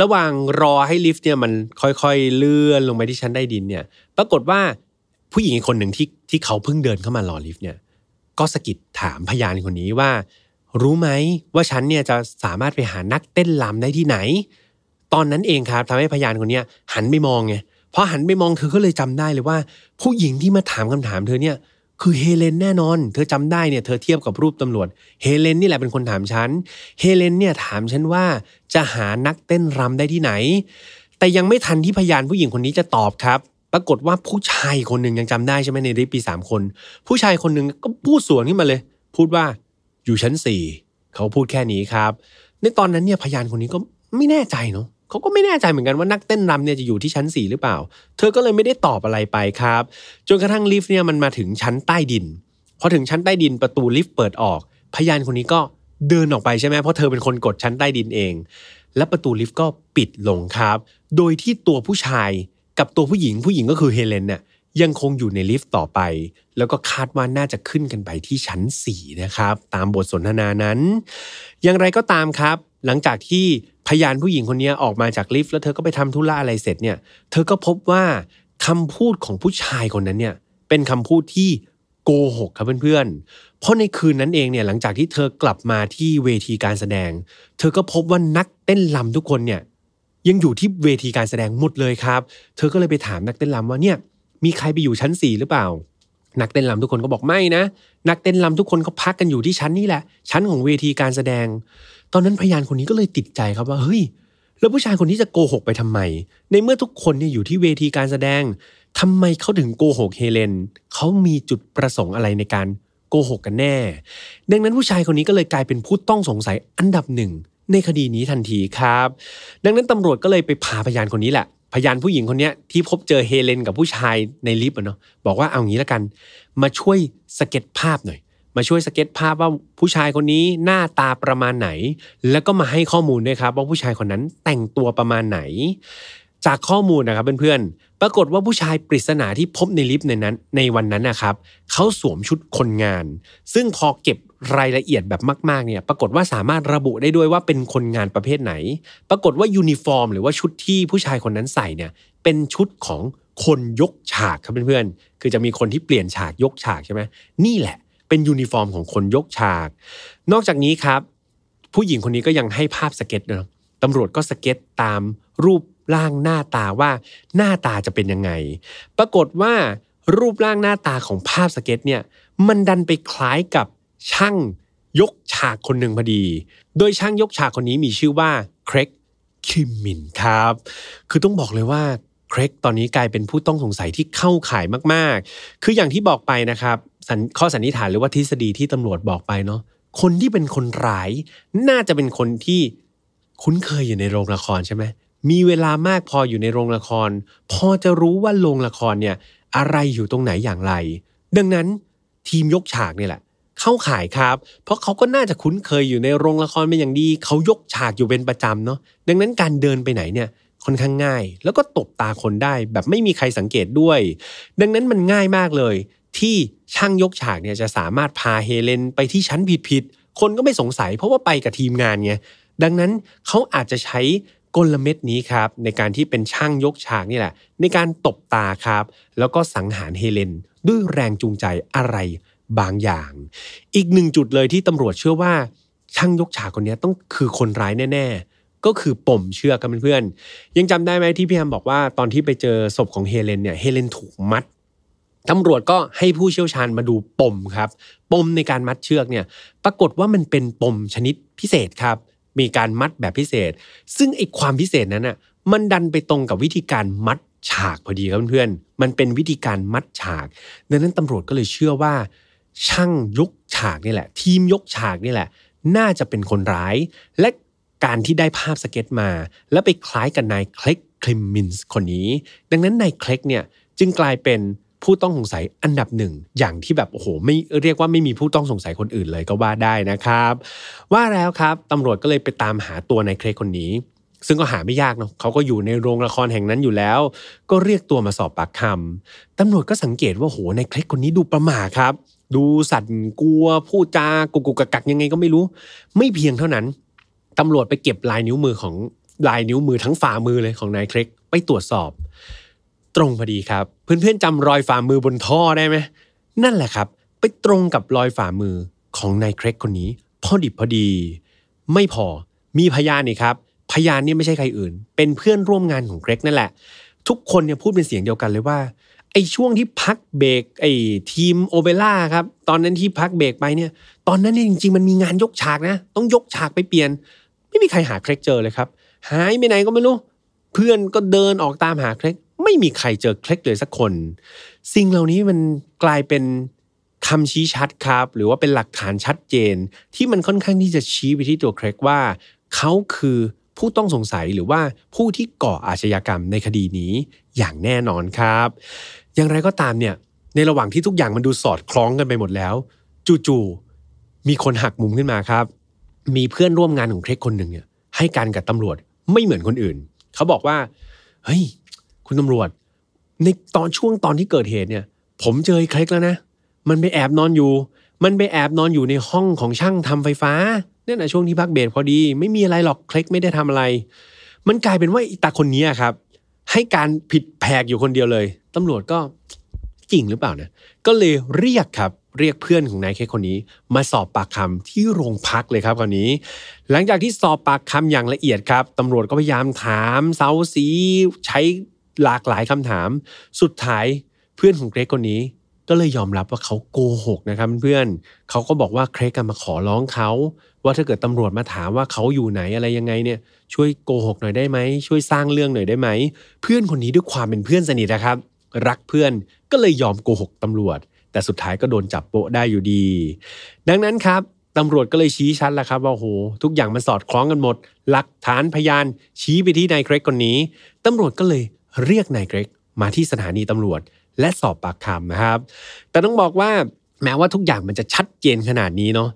ระหว่างรอให้ลิฟต์เนี่ยมันค่อยๆเลื่อนลงไปที่ชั้นใต้ดินเนี่ยปรากฏว่าผู้หญิงคนหนึ่งที่ที่เขาเพิ่งเดินเข้ามารอลิฟต์เนี่ยก็สะกิดถามพยานคนนี้ว่า รู้ไหมว่าฉันเนี่ยจะสามารถไปหานักเต้นลำได้ที่ไหน ตอนนั้นเองครับทำให้พยานคนนี้หันไปมองไงพอหันไปมองเธอก็เลยจำได้เลยว่า ผู้หญิงที่มาถามคำถามเธอเนี่ย คือเฮเลนแน่นอน เธอจำได้เนี่ย เธอเทียบกับรูปตำรวจเฮเลนนี่แหละเป็นคนถามฉันเฮเลนเนี่ยถามฉันว่า จะหานักเต้นรำได้ที่ไหน แต่ยังไม่ทันที่พยานผู้หญิงคนนี้จะตอบครับ ปรากฏว่าผู้ชายคนหนึ่งยังจำได้ใช่ไหมในริปปีสามคน ผู้ชายคนหนึ่งก็พูดสวนขึ้นมาเลย พูดว่าอยู่ชั้นสี่เขาพูดแค่นี้ครับในตอนนั้นเนี่ยพยานคนนี้ก็ไม่แน่ใจเนาะเขาก็ไม่แน่ใจเหมือนกันว่านักเต้นรำเนี่ยจะอยู่ที่ชั้น4หรือเปล่า เธอก็เลยไม่ได้ตอบอะไรไปครับ จนกระทั่งลิฟต์เนี่ยมันมาถึงชั้นใต้ดิน พอถึงชั้นใต้ดินประตูลิฟต์เปิดออก พยานคนนี้ก็เดินออกไปใช่ไหมเพราะเธอเป็นคนกดชั้นใต้ดินเอง และประตูลิฟต์ก็ปิดลงครับ โดยที่ตัวผู้ชายกับตัวผู้หญิงผู้หญิงก็คือเฮเลนเนี่ยยังคงอยู่ในลิฟต์ต่อไป แล้วก็คาดว่าน่าจะขึ้นกันไปที่ชั้น4นะครับ ตามบทสนทนานั้น อย่างไรก็ตามครับ หลังจากที่พยานผู้หญิงคนนี้ออกมาจากลิฟต์แล้วเธอก็ไปทำธุระอะไรเสร็จเนี่ยเธอก็พบว่าคำพูดของผู้ชายคนนั้นเนี่ยเป็นคำพูดที่โกหกครับเพื่อนๆเพราะในคืนนั้นเองเนี่ยหลังจากที่เธอกลับมาที่เวทีการแสดง เธอก็พบว่านักเต้นลำทุกคนเนี่ยยังอยู่ที่เวทีการแสดงหมดเลยครับ เธอก็เลยไปถามนักเต้นลำว่าเนี่ยมีใครไปอยู่ชั้นสี่หรือเปล่า นักเต้นลำทุกคนก็บอกไม่นะนักเต้นลำทุกคนเขาพักกันอยู่ที่ชั้นนี่แหละ ชั้นของเวทีการแสดงตอนนั้นพยานคนนี้ก็เลยติดใจครับว่าเฮ้ยแล้วผู้ชายคนนี้จะโกหกไปทำไม ในเมื่อทุกคนเนี่ยอยู่ที่เวทีการแสดงทำไมเขาถึงโกหกเฮเลนเขามีจุดประสงค์อะไรในการโกหกกันแน่ ดังนั้นผู้ชายคนนี้ก็เลยกลายเป็นผู้ต้องสงสัยอันดับหนึ่งในคดีนี้ทันทีครับ ดังนั้นตำรวจก็เลยไปพาพยานคนนี้แหละ พยานผู้หญิงคนนี้ที่พบเจอเฮเลนกับผู้ชายในลิฟต์เนาะบอกว่าเอางี้ละกันมาช่วยสเก็ตภาพหน่อยมาช่วยสเก็ตภาพว่าผู้ชายคนนี้หน้าตาประมาณไหน แล้วก็มาให้ข้อมูลด้วยครับว่าผู้ชายคนนั้นแต่งตัวประมาณไหน จากข้อมูลนะครับเพื่อนๆ ปรากฏว่าผู้ชายปริศนาที่พบในลิฟต์ในนั้นในวันนั้นนะครับเขาสวมชุดคนงาน ซึ่งพอเก็บรายละเอียดแบบมาก ๆเนี่ยปรากฏว่าสามารถระบุได้ด้วยว่าเป็นคนงานประเภทไหน ปรากฏว่ายูนิฟอร์ม หรือว่าชุดที่ผู้ชายคนนั้นใส่เนี่ยเป็นชุดของคนยกฉากครับเพื่อนๆคือจะมีคนที่เปลี่ยนฉากยกฉากใช่ไหมนี่แหละเป็นยูนิฟอร์มของคนยกฉาก นอกจากนี้ครับ ผู้หญิงคนนี้ก็ยังให้ภาพสเก็ตนะตำรวจก็สเก็ตตามรูปร่างหน้าตาว่าหน้าตาจะเป็นยังไง ปรากฏว่ารูปร่างหน้าตาของภาพสเก็ตเนี่ย มันดันไปคล้ายกับช่างยกฉากคนหนึ่งพอดี โดยช่างยกฉากคนนี้มีชื่อว่าเครกคิมมินครับ คือต้องบอกเลยว่าเครกตอนนี้กลายเป็นผู้ต้องสงสัยที่เข้าข่ายมากๆ คืออย่างที่บอกไปนะครับข้อสันนิษฐานหรือว่าทฤษฎีที่ตำรวจบอกไปเนาะคนที่เป็นคนร้าย น่าจะเป็นคนที่คุ้นเคยอยู่ในโรงละครใช่ไหมมีเวลามากพออยู่ในโรงละคร พอจะรู้ว่าโรงละครเนี่ยอะไรอยู่ตรงไหนอย่างไร ดังนั้นทีมยกฉากนี่แหละ เข้าขายครับ เพราะเขาก็น่าจะคุ้นเคยอยู่ในโรงละครเป็นอย่างดี เขายกฉากอยู่เป็นประจำเนาะดังนั้นการเดินไปไหนเนี่ยค่อนข้างง่าย แล้วก็ตบตาคนได้แบบไม่มีใครสังเกตด้วย ดังนั้นมันง่ายมากเลยที่ช่างยกฉากเนี่ยจะสามารถพาเฮเลนไปที่ชั้นผิดๆคนก็ไม่สงสัย เพราะว่าไปกับทีมงานไง ดังนั้นเขาอาจจะใช้กลเม็ดนี้ครับ ในการที่เป็นช่างยกฉากนี่แหละ ในการตบตาครับ แล้วก็สังหารเฮเลนด้วยแรงจูงใจอะไรบางอย่าง อีกหนึ่งจุดเลยที่ตำรวจเชื่อว่าช่างยกฉากคนนี้ต้องคือคนร้ายแน่ ๆ ก็คือปมเชื่อกันเพื่อนยังจำได้ไหมที่พี่แฮมบอกว่าตอนที่ไปเจอศพของเฮเลนเนี่ยเฮเลนถูกมัดตำรวจก็ให้ผู้เชี่ยวชาญมาดูปมครับ ปมในการมัดเชือกเนี่ย ปรากฏว่ามันเป็นปมชนิดพิเศษครับ มีการมัดแบบพิเศษ ซึ่งไอ้ความพิเศษนั้นอ่ะมันดันไปตรงกับวิธีการมัดฉาก พอดีครับเพื่อนๆมันเป็นวิธีการมัดฉากดังนั้นตำรวจก็เลยเชื่อว่า ช่างยกฉากนี่แหละ ทีมยกฉากนี่แหละ น่าจะเป็นคนร้าย และการที่ได้ภาพสเก็ตมา แล้วไปคล้ายกับนายเคล็กคลิมมินส์คนนี้ ดังนั้นนายเคล็กเนี่ยจึงกลายเป็นผู้ต้องสงสัยอันดับหนึ่งอย่างที่แบบโอ้โห ไม่เรียกว่าไม่มีผู้ต้องสงสัยคนอื่นเลยก็ว่าได้นะครับ ว่าแล้วครับตำรวจก็เลยไปตามหาตัวนายเครกคนนี้ ซึ่งก็หาไม่ยากเนาะเขาก็อยู่ในโรงละครแห่งนั้นอยู่แล้ว ก็เรียกตัวมาสอบปากคำตำรวจก็สังเกตว่าโหนายเครกคนนี้ดูประหม่าครับ ดูสั่นกลัวพูดจากุกกักกักยังไงก็ไม่รู้ ไม่เพียงเท่านั้นตำรวจไปเก็บลายนิ้วมือของลายนิ้วมือทั้งฝ่ามือเลยของนายเครกไปตรวจสอบตรงพอดีครับเพื่อนๆจำรอยฝ่ามือบนท่อได้ไหมนั่นแหละครับ ไปตรงกับรอยฝ่ามือของนายเครกคนนี้ พอดิบพอดี ไม่พอมีพยานนี่ครับพยานนี่ไม่ใช่ใครอื่น เป็นเพื่อนร่วมงานของเครกนั่นแหละ ทุกคนเนี่ยพูดเป็นเสียงเดียวกันเลยว่าไอ้ช่วงที่พักเบรกไอ้ทีมโอเบล่าครับตอนนั้นที่พักเบรกไปเนี่ย ตอนนั้นเนี่ยจริง ๆมันมีงานยกฉากนะ ต้องยกฉากไปเปลี่ยน ไม่มีใครหาเครกเจอเลยครับ หายไปไหนก็ไม่รู้เพื่อนก็เดินออกตามหาเครกไม่มีใครเจอเคลิกเลยสักคน สิ่งเหล่านี้มันกลายเป็นคำชี้ชัดครับ หรือว่าเป็นหลักฐานชัดเจน ที่มันค่อนข้างที่จะชี้ไปที่ตัวเครกว่าเขาคือผู้ต้องสงสัยหรือว่าผู้ที่ก่ออาชญากรรมในคดีนี้อย่างแน่นอนครับ อย่างไรก็ตามเนี่ยในระหว่างที่ทุกอย่างมันดูสอดคล้องกันไปหมดแล้ว จู่ๆมีคนหักมุมขึ้นมาครับ มีเพื่อนร่วมงานของเครกคนหนึ่งเนี่ยให้การกับตำรวจไม่เหมือนคนอื่นเขาบอกว่าเฮ้ยุณตำรวจในตอนช่วงตอนที่เกิดเหตุเนี่ย ผมเจอไอ้ลิกแล้วนะมันไปแอบนอนอยู่ มันไปแอบนอนอยู่ในห้องของช่างทำไฟฟ้าเนี่ยนะช่วงที่พักเบรคพอดี ไม่มีอะไรหรอกคลิกไม่ได้ทำอะไร มันกลายเป็นว่าอตาคนนี้ครับ ให้การผิดแผกอยู่คนเดียวเลย ตำรวจก็ จริงหรือเปล่านะก็เลยเรียกครับ เรียกเพื่อนของนายเคคนนี้ มาสอบปากคำที่โรงพักเลยครับคราวนี้ หลังจากที่สอบปากคำอย่างละเอียดครับตำรวจก็พยายามถามเซาซีใช้หลากหลายคำถาม สุดท้ายเพื่อนของเกรกคนนี้ ก็เลยยอมรับว่าเขาโกหกนะครับเพื่อนเขาก็บอกว่าเครกมาขอร้องเขา ว่าถ้าเกิดตำรวจมาถามว่าเขาอยู่ไหนอะไรยังไงเนี่ยช่วยโกหกหน่อยได้ไหมช่วยสร้างเรื่องหน่อยได้ไหม เพื่อนคนนี้ด้วยความเป็นเพื่อนสนิทนะครับ รักเพื่อนก็เลยยอมโกหกตำรวจ แต่สุดท้ายก็โดนจับโปะได้อยู่ดี ดังนั้นครับตำรวจก็เลยชี้ชัดแล้วครับว่าโหทุกอย่างมันสอดคล้องกันหมด หลักฐานพยาน ชี้ไปที่นายเครกคนนี้ตำรวจก็เลยเรียกนายเกรกมาที่สถานีตำรวจและสอบปากคำนะครับ แต่ต้องบอกว่าแม้ว่าทุกอย่างมันจะชัดเจนขนาดนี้เนาะ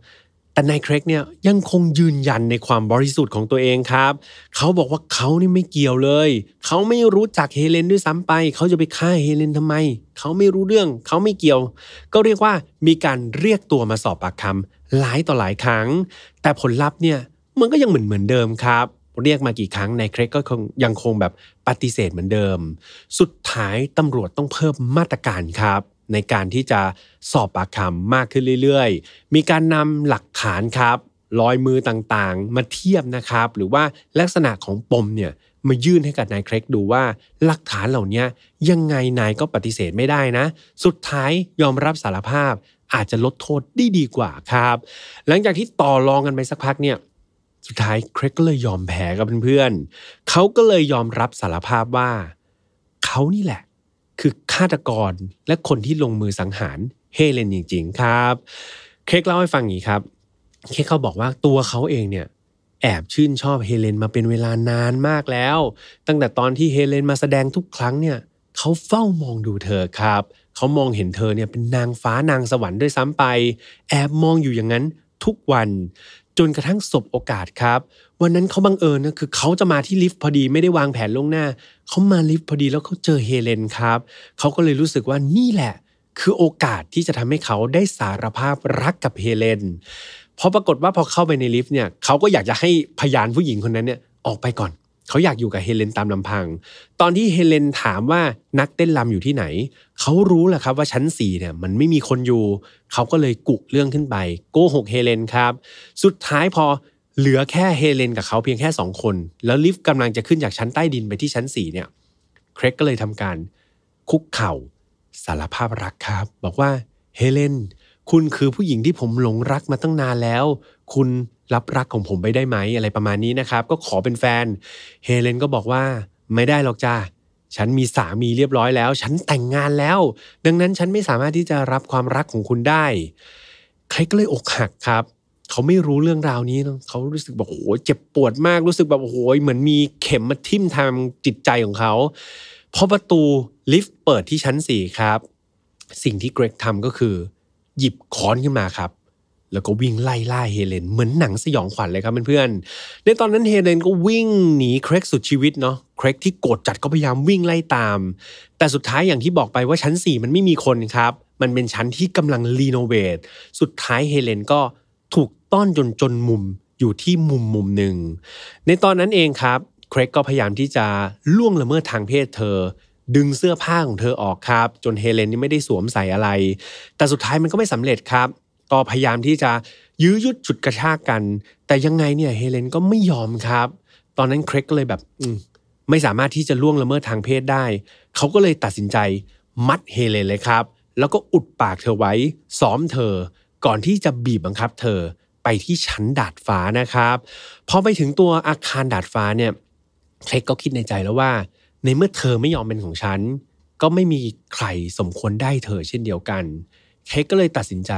แต่นายเครกเนี่ยยังคงยืนยันในความบริสุทธิ์ของตัวเองครับ เขาบอกว่าเขานี่ไม่เกี่ยวเลย เขาไม่รู้จักเฮเลนด้วยซ้ำไป เขาจะไปฆ่าเฮเลนทำไม เขาไม่รู้เรื่อง เขาไม่เกี่ยว ก็เรียกว่ามีการเรียกตัวมาสอบปากคำหลายต่อหลายครั้ง แต่ผลลัพธ์เนี่ยมันก็ยังเหมือนเหมือนเดิมครับเรียกมากี่ครั้งนายเครกก็ยังคงแบบปฏิเสธเหมือนเดิม สุดท้ายตำรวจต้องเพิ่มมาตรการครับ ในการที่จะสอบปากคำมากขึ้นเรื่อยๆมีการนำหลักฐานครับรอยมือต่างๆมาเทียบนะครับ หรือว่าลักษณะของปมเนี่ยมายื่นให้กับนายเครกดูว่าหลักฐานเหล่านี้ยังไงนายก็ปฏิเสธไม่ได้นะ สุดท้ายยอมรับสารภาพอาจจะลดโทษได้ดีกว่าครับ หลังจากที่ต่อรองกันไปสักพักเนี่ยสุดท้ายเครกก็เลยยอมแพ้กับเพื่อน เขาก็เลยยอมรับสารภาพว่า เขานี่แหละคือฆาตกรและคนที่ลงมือสังหารเฮเลนจริงๆครับ เครกเล่าให้ฟังอย่างนี้ครับ เครกเขาบอกว่าตัวเขาเองเนี่ยแอบชื่นชอบเฮเลน มาเป็นเวลานานมากแล้ว ตั้งแต่ตอนที่เฮเลนมาแสดงทุกครั้งเนี่ยเขาเฝ้ามองดูเธอครับเขามองเห็นเธอเนี่ยเป็นนางฟ้านางสวรรค์ด้วยซ้ำไป แอบมองอยู่อย่างนั้นทุกวันจนกระทั่งสบโอกาสครับวันนั้นเขาบังเอิญนะคือเขาจะมาที่ลิฟต์พอดีไม่ได้วางแผนล่วงหน้าเขามาลิฟต์พอดีแล้วเขาเจอเฮเลนครับเขาก็เลยรู้สึกว่านี่แหละ คือโอกาสที่จะทำให้เขาได้สารภาพรักกับเฮเลนเพราะปรากฏว่าพอเข้าไปในลิฟต์เนี่ยเขาก็อยากจะให้พยานผู้หญิงคนนั้นเนี่ยออกไปก่อนเขาอยากอยู่กับเฮเลนตามลำพัง ตอนที่เฮเลนถามว่านักเต้นลำอยู่ที่ไหน เขารู้แหละครับว่าชั้นสี่เนี่ย มันไม่มีคนอยู่ เขาก็เลยกุเรื่องขึ้นไป โกหกเฮเลนครับ สุดท้ายพอเหลือแค่เฮเลนกับเขาเพียงแค่ 2 คน แล้วลิฟต์กำลังจะขึ้นจากชั้นใต้ดินไปที่ชั้น 4เนี่ย เครกก็เลยทำการคุกเข่าสารภาพรักครับ บอกว่าเฮเลนคุณคือผู้หญิงที่ผมหลงรักมาตั้งนานแล้ว คุณรับรักของผมไปได้ไหมอะไรประมาณนี้นะครับ ก็ขอเป็นแฟนเฮเลนก็บอกว่า ไม่ได้หรอกจ้าฉันมีสามีเรียบร้อยแล้ว ฉันแต่งงานแล้ว ดังนั้นฉันไม่สามารถที่จะรับความรักของคุณได้ ใครก็เลยอกหักครับ เขาไม่รู้เรื่องราวนี้ เขารู้สึกแบบโอ้โหเจ็บปวดมากรู้สึกแบบโอ้โหเหมือนมีเข็มมาทิ่มทางจิตใจของเขาพอประตูลิฟต์เปิดที่ชั้นสี่ครับ สิ่งที่เกรกทำก็คือ หยิบค้อนขึ้นมาครับแล้วก็วิ่งไล่ล่าเฮเลน เหมือนหนังสยองขวัญเลยครับเพื่อนๆในตอนนั้นเฮเลน ก็วิ่งหนีเครกสุดชีวิตเนาะเครกที่โกรธจัดก็พยายามวิ่งไล่ตาม แต่สุดท้ายอย่างที่บอกไปว่าชั้น4 มันไม่มีคนครับ มันเป็นชั้นที่กำลังรีโนเวทสุดท้ายเฮเลนก็ถูกต้อน จนจนมุมอยู่ที่มุมมุมหนึ่ง ในตอนนั้นเองครับเครกก็พยายามที่จะล่วงละเมิดทางเพศเธอ ดึงเสื้อผ้าของเธอออกครับ จนเฮเลนนี่ไม่ได้สวมใส่อะไร แต่สุดท้ายมันก็ไม่สำเร็จครับก็พยายามที่จะยื้อยุดจุดกระชากกัน แต่ยังไงเนี่ยเฮเลนก็ไม่ยอมครับ ตอนนั้นเครกก็เลยแบบไม่สามารถที่จะล่วงละเมิดทางเพศได้ เขาก็เลยตัดสินใจ มัดเฮเลนเลยครับ แล้วก็อุดปากเธอไว้ซ้อมเธอ ก่อนที่จะบีบบังคับเธอไปที่ชั้นดาดฟ้านะครับ พอไปถึงตัวอาคารดาดฟ้าเนี่ย เครกก็คิดในใจแล้วว่า ในเมื่อเธอไม่ยอมเป็นของฉัน ก็ไม่มีใครสมควรได้เธอเช่นเดียวกัน เครกก็เลยตัดสินใจ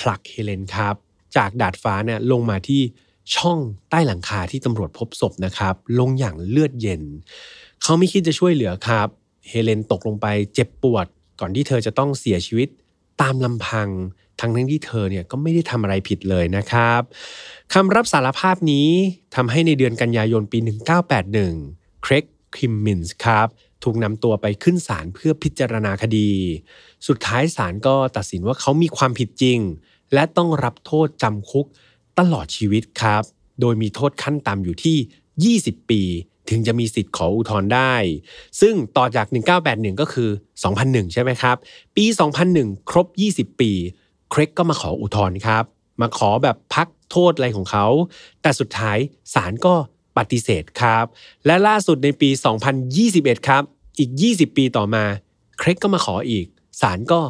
ผลักเฮเลนครับ จากดาดฟ้าเนี่ยลงมาที่ช่องใต้หลังคาที่ตำรวจพบศพนะครับ ลงอย่างเลือดเย็น เขาไม่คิดจะช่วยเหลือครับ เฮเลนตกลงไปเจ็บปวดก่อนที่เธอจะต้องเสียชีวิตตามลำพังทั้งทั้งที่เธอเนี่ยก็ไม่ได้ทำอะไรผิดเลยนะครับคำรับสารภาพนี้ทำให้ในเดือนกันยายนปี 1981เครกคิมมินส์ครับถูกนำตัวไปขึ้นศาลเพื่อพิจารณาคดี สุดท้ายศาลก็ตัดสินว่าเขามีความผิดจริง และต้องรับโทษจำคุกตลอดชีวิตครับ โดยมีโทษขั้นต่ำอยู่ที่ 20 ปี ถึงจะมีสิทธิ์ขออุทธรณ์ได้ ซึ่งต่อจาก 1981 ก็คือ 2001 ใช่ไหมครับ ปี 2001 ครบ 20 ปี เครกก็มาขออุทธรณ์ครับ มาขอแบบพักโทษอะไรของเขา แต่สุดท้ายศาลก็ปฏิเสธครับ และล่าสุดในปี 2021 ครับ อีก 20 ปีต่อมาเครกก็มาขออีกศาลก็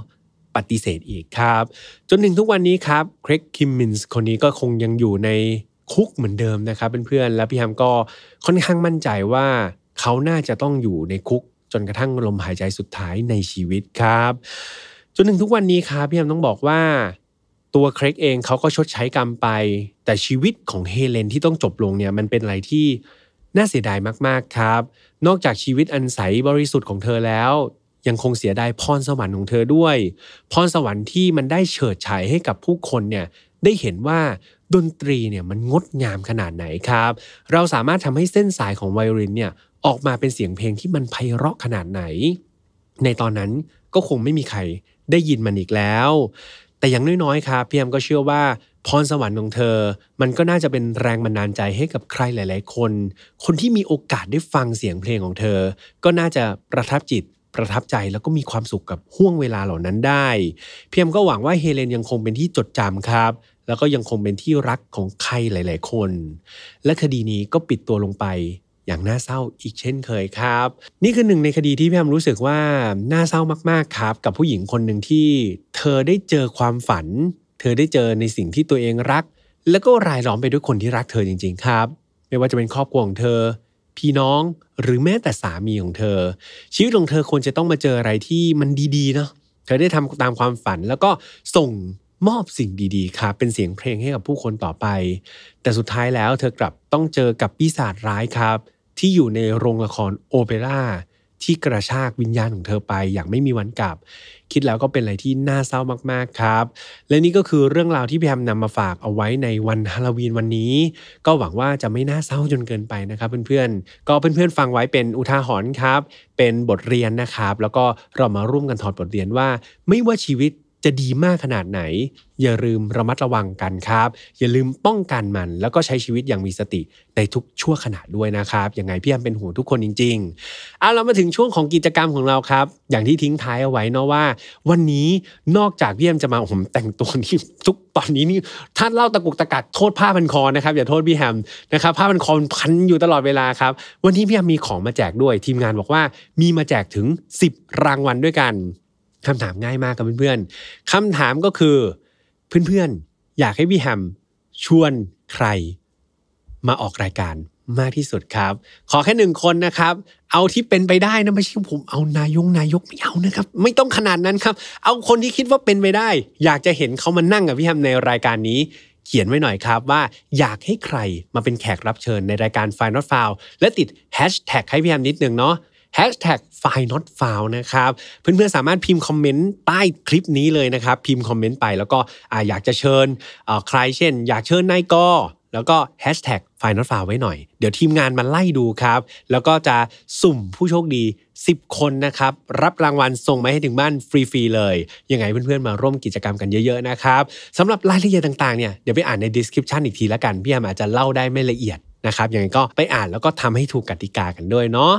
ปฏิเสธอีกครับ จนถึงทุกวันนี้ครับเครกคิมมินส์คนนี้ก็คงยังอยู่ในคุกเหมือนเดิมนะครับเพื่อนๆและพี่ฮัมก็ค่อนข้างมั่นใจว่าเขาน่าจะต้องอยู่ในคุกจนกระทั่งลมหายใจสุดท้ายในชีวิตครับ จนถึงทุกวันนี้ครับพี่ฮัมต้องบอกว่าตัวเครกเองเขาก็ชดใช้กรรมไป แต่ชีวิตของเฮเลนที่ต้องจบลงเนี่ยมันเป็นอะไรที่น่าเสียดายมากๆครับ นอกจากชีวิตอันใสบริสุทธิ์ของเธอแล้ว ยังคงเสียดายพรสวรรค์ของเธอด้วย พรสวรรค์ที่มันได้เฉิดฉายให้กับผู้คนเนี่ยได้เห็นว่าดนตรีเนี่ยมันงดงามขนาดไหนครับ เราสามารถทำให้เส้นสายของไวโอลินเนี่ยออกมาเป็นเสียงเพลงที่มันไพเราะขนาดไหน ในตอนนั้นก็คงไม่มีใครได้ยินมันอีกแล้วแต่อย่างน้อยๆ ครับพี่แอมก็เชื่อว่าพรสวรรค์ของเธอ มันก็น่าจะเป็นแรงบันดาลใจให้กับใครหลาย ๆ คน คนที่มีโอกาสได้ฟังเสียงเพลงของเธอ ก็น่าจะประทับจิต ประทับใจแล้วก็มีความสุขกับห่วงเวลาเหล่านั้นได้ เพียมก็หวังว่าเฮเลนยังคงเป็นที่จดจำครับ แล้วก็ยังคงเป็นที่รักของใครหลาย ๆ คนและคดีนี้ก็ปิดตัวลงไปอย่างน่าเศร้าอีกเช่นเคยครับ นี่คือหนึ่งในคดีที่พี่แอมรู้สึกว่าน่าเศร้ามากๆครับ กับผู้หญิงคนหนึ่งที่เธอได้เจอความฝัน เธอได้เจอในสิ่งที่ตัวเองรัก แล้วก็รายล้อมไปด้วยคนที่รักเธอจริง ๆ ครับ ไม่ว่าจะเป็นครอบครัวของเธอพี่น้องหรือแม้แต่สามีของเธอ ชีวิตของเธอควรจะต้องมาเจออะไรที่มันดีๆ เนาะเธอได้ทำตามความฝัน แล้วก็ส่งมอบสิ่งดีๆครับเป็นเสียงเพลงให้กับผู้คนต่อไป แต่สุดท้ายแล้ว เธอกลับต้องเจอกับปีศาจร้ายครับที่อยู่ในโรงละครโอเปร่าที่กระชากวิญญาณของเธอไปอย่างไม่มีวันกลับ คิดแล้วก็เป็นอะไรที่น่าเศร้ามากๆครับ และนี่ก็คือเรื่องราวที่พี่แฮมนำมาฝากเอาไว้ในวันฮาโลวีนวันนี้ ก็หวังว่าจะไม่น่าเศร้าจนเกินไปนะครับเพื่อนๆ ก็เพื่อนๆ ฟังไว้เป็นอุทาหรณ์ครับ เป็นบทเรียนนะครับ แล้วก็เรามาร่วมกันถอดบทเรียนว่า ไม่ว่าชีวิตจะดีมากขนาดไหน อย่าลืมระมัดระวังกันครับ อย่าลืมป้องกันมันแล้วก็ใช้ชีวิตอย่างมีสติ ในทุกชั่วขณะด้วยนะครับยังไงพี่แอมเป็นห่วงทุกคนจริงๆเอาเรามาถึงช่วงของกิจกรรมของเราครับอย่างที่ทิ้งท้ายเอาไว้เนาะว่า วันนี้นอกจากพี่แอมจะมาผมแต่งตัวนี่ทุกตอนนี้นี่ท่านเล่าตะกุกตะกักโทษผ้าพันคอนะครับอย่าโทษพี่แฮมนะครับผ้าพันคอพันอยู่ตลอดเวลาครับวันนี้พี่แอมมีของมาแจกด้วยทีมงานบอกว่ามีมาแจกถึง 10 รางวัลด้วยกันคำถามง่ายมากกับเพื่อนๆ คำถามก็คือเพื่อนๆอยากให้พี่แฮมชวนใคร มาออกรายการมากที่สุดครับ ขอแค่หนึ่งคนนะครับ เอาที่เป็นไปได้นะไม่ใช่ผมเอานายงนายกไม่เอานะครับ ไม่ต้องขนาดนั้นครับ เอาคนที่คิดว่าเป็นไปได้ อยากจะเห็นเขามานั่งกับพี่ฮัมในรายการนี้ เขียนไว้หน่อยครับ ว่าอยากให้ใครมาเป็นแขกรับเชิญ ในรายการ Final f i l e และติดแฮชแท็กให้พี่ฮัมนิดนึงเนาะ Hashtag f i n o t f o u n นะครับเพื่อนๆสามารถพิมพ์คอมเมนต์ใต้คลิปนี้เลยนะครับ พิมพ์คอมเมนต์ไปแล้วก็อยากจะเชิญใครเช่น อยากเชิญนายกแล้วก็ Hashtag f i n o t f o u n ไว้หน่อย เดี๋ยวทีมงานมาไล่ดูครับ แล้วก็จะสุ่มผู้โชคดี 10 คนนะครับ รับรางวัลส่งมาให้ถึงบ้าน ฟรี ๆ เลย ยังไงเพื่อนๆมาร่วมกิจกรรมกันเยอะๆนะครับสำหรับรายละเอียดต่างๆเนี่ยเดี๋ยวไปอ่านในดีสคริปชันอีกทีละกันพี่ยามอาจจะเล่าได้ไม่ละเอียดนะครับยังไงก็ไปอ่านแล้วก็ทำให้ถูกกติกากันด้วยเนาะ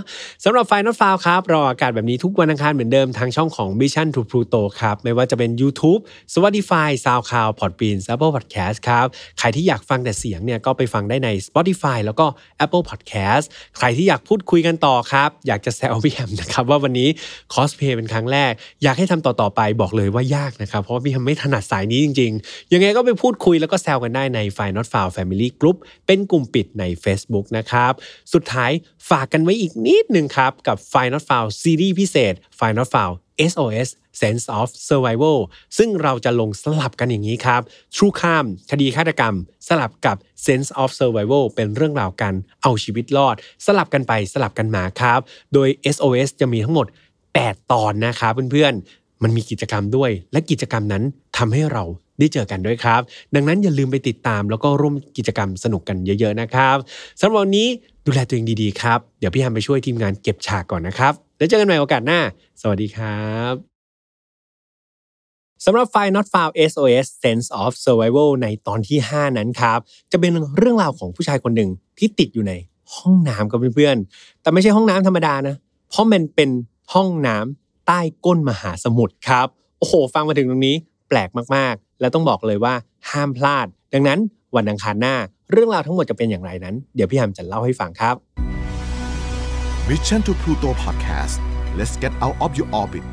สำหรับไฟนอตฟาวครับ รออากาศแบบนี้ทุกวันอังคารเหมือนเดิมทางช่องของ Mission to Pluto ครับ ไม่ว่าจะเป็น YouTube Spotify SoundCloud Podbean Apple Podcast ครับ ใครที่อยากฟังแต่เสียงเนี่ยก็ไปฟังได้ใน Spotify แล้วก็ Apple Podcast ใครที่อยากพูดคุยกันต่อครับ อยากจะแซวพี่แฮมนะครับว่าวันนี้คอสเพย์เป็นครั้งแรก อยากให้ทำต่อๆไปบอกเลยว่ายากนะครับ เพราะพี่แฮมไม่ถนัดสายนี้จริง ๆ ยังไงก็ไปพูดคุยแล้วก็แซวกันได้ใน f i n a l f าวแฟมิลี่ก r ุ u p เป็นกลุ่มปิดใน Facebook นะครับ สุดท้ายฝากกันไว้อีกนิดหนึ่งครับ กับ Final f i l e ซีรีส์พิเศษ Final f i l e SOS Sense of Survival ซึ่งเราจะลงสลับกันอย่างนี้ครับ True Crime คดีฆาตกรรมสลับกับ Sense of Survival เป็นเรื่องราวกัน เอาชีวิตรอด สลับกันไปสลับกันมาครับ โดย SOS จะมีทั้งหมด 8 ตอนนะครับเพื่อนๆ มันมีกิจกรรมด้วย และกิจกรรมนั้นทำให้เราได้เจอกันด้วยครับ ดังนั้นอย่าลืมไปติดตาม แล้วก็ร่วมกิจกรรมสนุกกันเยอะ ๆ นะครับ สำหรับวันนี้ดูแลตัวเองดี ๆ ครับ เดี๋ยวพี่ฮัมไปช่วยทีมงานเก็บฉากก่อนนะครับ แล้วเจอกันใหม่โอกาสหน้า สวัสดีครับ สำหรับไฟล์ Not Found SOS Sense of Survival ในตอนที่ 5 นั้นครับ จะเป็นเรื่องราวของผู้ชายคนหนึ่งที่ติดอยู่ในห้องน้ำกับเพื่อนๆ แต่ไม่ใช่ห้องน้ำธรรมดานะ เพราะมันเป็นห้องน้ำใต้ก้นมหาสมุทรครับ โอ้โห ฟังมาถึงตรงนี้แปลกมากและต้องบอกเลยว่า ห้ามพลาด ดังนั้นวันอังคารหน้าเรื่องราวทั้งหมดจะเป็นอย่างไรนั้นเดี๋ยวพี่ฮฮมจะเล่าให้ฟังครับ Mission to Pluto Podcast let's get out of your orbit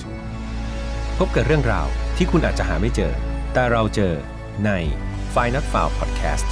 พบกับเรื่องราวที่คุณอาจจะหาไม่เจอ แต่เราเจอใน f i n a l f i l e Podcast